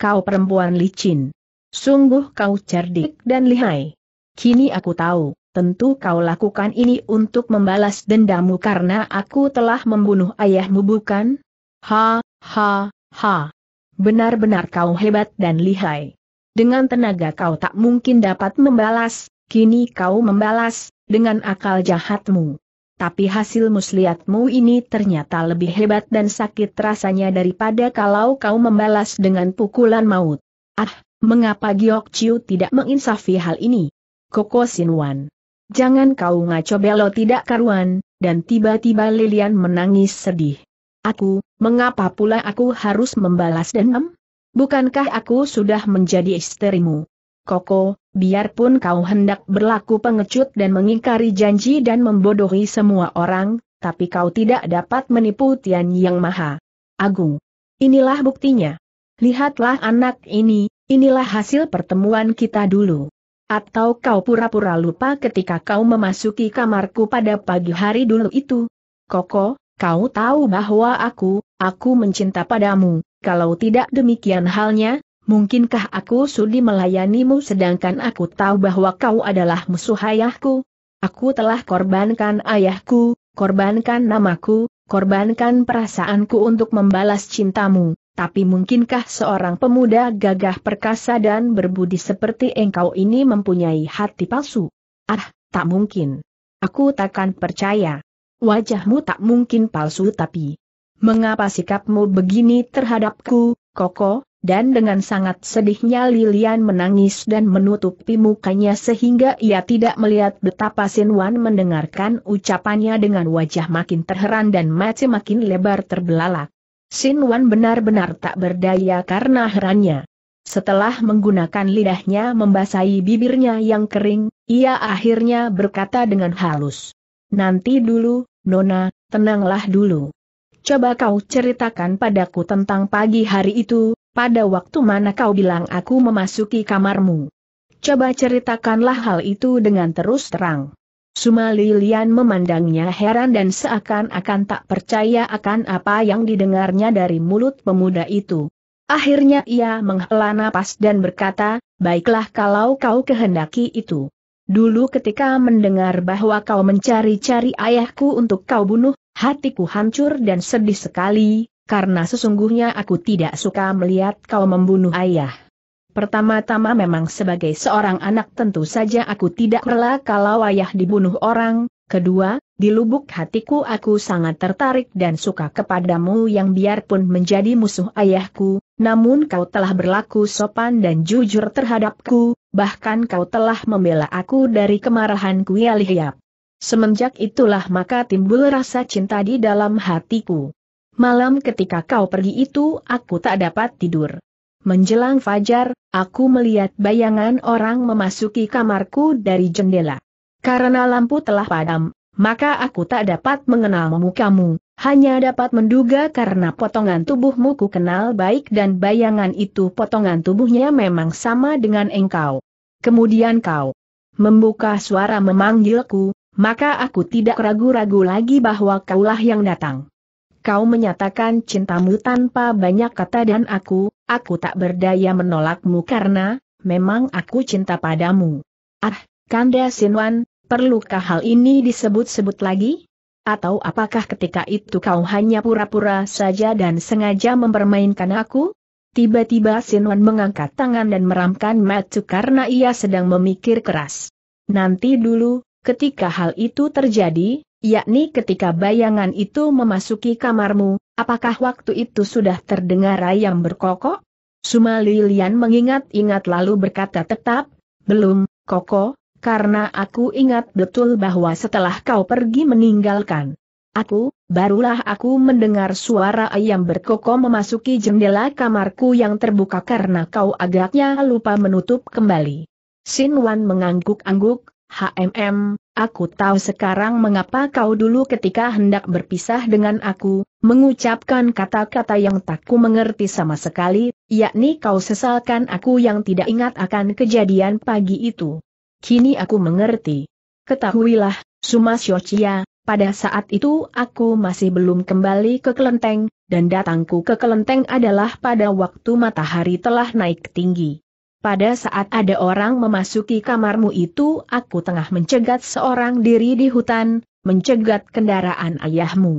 Kau perempuan licin. Sungguh kau cerdik dan lihai. Kini aku tahu tentu kau lakukan ini untuk membalas dendamu karena aku telah membunuh ayahmu bukan? Ha, ha, ha. Benar-benar kau hebat dan lihai. Dengan tenaga kau tak mungkin dapat membalas, kini kau membalas, dengan akal jahatmu. Tapi hasil muslihatmu ini ternyata lebih hebat dan sakit rasanya daripada kalau kau membalas dengan pukulan maut. Ah, mengapa Giok Chiu tidak menginsafi hal ini? Koko Wan. Jangan kau ngaco belo tidak karuan, dan tiba-tiba Lilian menangis sedih. Aku, mengapa pula aku harus membalas dendam? Bukankah aku sudah menjadi istrimu? Koko, biarpun kau hendak berlaku pengecut dan mengingkari janji dan membodohi semua orang, tapi kau tidak dapat menipu Tian Yang Maha Agung. Inilah buktinya. Lihatlah anak ini, inilah hasil pertemuan kita dulu. Atau kau pura-pura lupa ketika kau memasuki kamarku pada pagi hari dulu itu? Koko, kau tahu bahwa aku, aku mencinta padamu, kalau tidak demikian halnya, mungkinkah aku sudi melayanimu sedangkan aku tahu bahwa kau adalah musuh ayahku? Aku telah korbankan ayahku, korbankan namaku, korbankan perasaanku untuk membalas cintamu, tapi mungkinkah seorang pemuda gagah perkasa dan berbudi seperti engkau ini mempunyai hati palsu? Ah, tak mungkin. Aku takkan percaya. Wajahmu tak mungkin palsu tapi... Mengapa sikapmu begini terhadapku, Koko? Dan dengan sangat sedihnya Lilian menangis dan menutupi mukanya sehingga ia tidak melihat betapa Sin Wan mendengarkan ucapannya dengan wajah makin terheran dan mata makin lebar terbelalak. Sin Wan benar-benar tak berdaya karena herannya. Setelah menggunakan lidahnya membasahi bibirnya yang kering, ia akhirnya berkata dengan halus. Nanti dulu, Nona, tenanglah dulu. Coba kau ceritakan padaku tentang pagi hari itu, pada waktu mana kau bilang aku memasuki kamarmu. Coba ceritakanlah hal itu dengan terus terang. Suma Lilian memandangnya heran dan seakan-akan tak percaya akan apa yang didengarnya dari mulut pemuda itu. Akhirnya ia menghela napas dan berkata, baiklah kalau kau kehendaki itu. Dulu ketika mendengar bahwa kau mencari-cari ayahku untuk kau bunuh, hatiku hancur dan sedih sekali, karena sesungguhnya aku tidak suka melihat kau membunuh ayah. Pertama-tama memang sebagai seorang anak tentu saja aku tidak rela kalau ayah dibunuh orang, kedua, di lubuk hatiku aku sangat tertarik dan suka kepadamu yang biarpun menjadi musuh ayahku, namun kau telah berlaku sopan dan jujur terhadapku, bahkan kau telah membela aku dari kemarahan Kuialihiap. Ya Semenjak itulah maka timbul rasa cinta di dalam hatiku. Malam ketika kau pergi itu aku tak dapat tidur. Menjelang fajar, aku melihat bayangan orang memasuki kamarku dari jendela. Karena lampu telah padam, maka aku tak dapat mengenal mukamu, hanya dapat menduga karena potongan tubuhmu ku kenal baik dan bayangan itu potongan tubuhnya memang sama dengan engkau. Kemudian kau membuka suara memanggilku, maka aku tidak ragu-ragu lagi bahwa kaulah yang datang kau menyatakan cintamu tanpa banyak kata dan aku, aku tak berdaya menolakmu karena, memang aku cinta padamu. Ah, Kanda Sinwan, perlukah hal ini disebut-sebut lagi? Atau apakah ketika itu kau hanya pura-pura saja dan sengaja mempermainkan aku? Tiba-tiba Sinwan mengangkat tangan dan meramkan matu karena ia sedang memikir keras. Nanti dulu, ketika hal itu terjadi, Yakni ketika bayangan itu memasuki kamarmu, apakah waktu itu sudah terdengar ayam berkokok? Suma Lilian mengingat-ingat lalu berkata tetap, belum, Koko, karena aku ingat betul bahwa setelah kau pergi meninggalkan aku, barulah aku mendengar suara ayam berkoko memasuki jendela kamarku yang terbuka karena kau agaknya lupa menutup kembali. Sin Wan mengangguk-angguk, HMM, aku tahu sekarang mengapa kau dulu ketika hendak berpisah dengan aku, mengucapkan kata-kata yang tak ku mengerti sama sekali, yakni kau sesalkan aku yang tidak ingat akan kejadian pagi itu. Kini aku mengerti. Ketahuilah, Suma Yochia, pada saat itu aku masih belum kembali ke kelenteng, dan datangku ke kelenteng adalah pada waktu matahari telah naik tinggi. Pada saat ada orang memasuki kamarmu itu aku tengah mencegat seorang diri di hutan, mencegat kendaraan ayahmu.